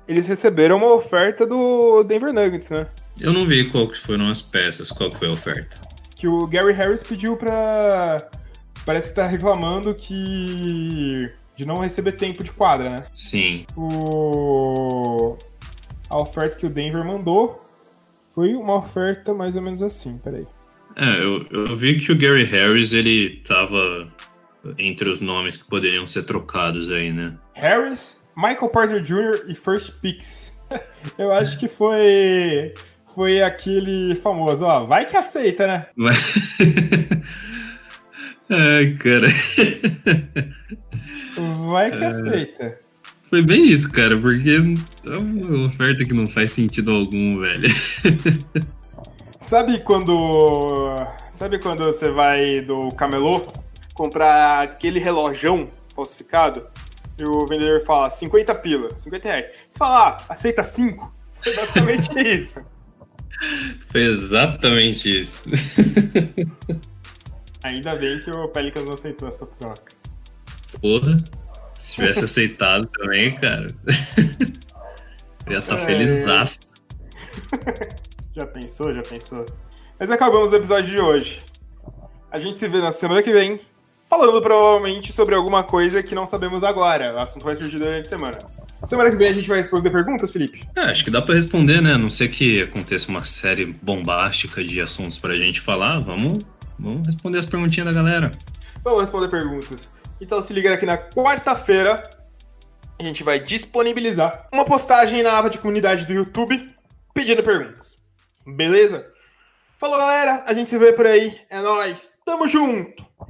Eles receberam uma oferta do Denver Nuggets, né? Eu não vi qual que foram as peças, qual que foi a oferta. Que o Gary Harris pediu pra. Parece que tá reclamando que de não receber tempo de quadra, né? Sim. O... A oferta que o Denver mandou foi uma oferta mais ou menos assim, peraí. É, eu, eu vi que o Gary Harris, ele tava entre os nomes que poderiam ser trocados aí, né? Harris, Michael Porter Jr. e First Picks. eu acho que foi foi aquele famoso, ó, vai que aceita, né? Ai, cara. Vai que é, aceita. Foi bem isso, cara, porque é uma oferta que não faz sentido algum, velho. Sabe quando. Sabe quando você vai do camelô comprar aquele relógio falsificado? E o vendedor fala 50 pila, 50 reais. Você fala, ah, aceita 5? Foi basicamente isso. Foi exatamente isso. Ainda bem que o Pelicans não aceitou essa troca. Porra, se tivesse aceitado também, cara. Eu ia estar tá é... já pensou, já pensou. Mas acabamos o episódio de hoje. A gente se vê na semana que vem, falando provavelmente sobre alguma coisa que não sabemos agora. O assunto vai surgir durante a semana. Semana que vem a gente vai responder perguntas, Felipe? É, acho que dá para responder, né? A não ser que aconteça uma série bombástica de assuntos pra gente falar, vamos, vamos responder as perguntinhas da galera. Vamos responder perguntas. Então se liga aqui na quarta-feira. A gente vai disponibilizar uma postagem na aba de comunidade do YouTube pedindo perguntas. Beleza? Falou, galera. A gente se vê por aí. É nóis. Tamo junto.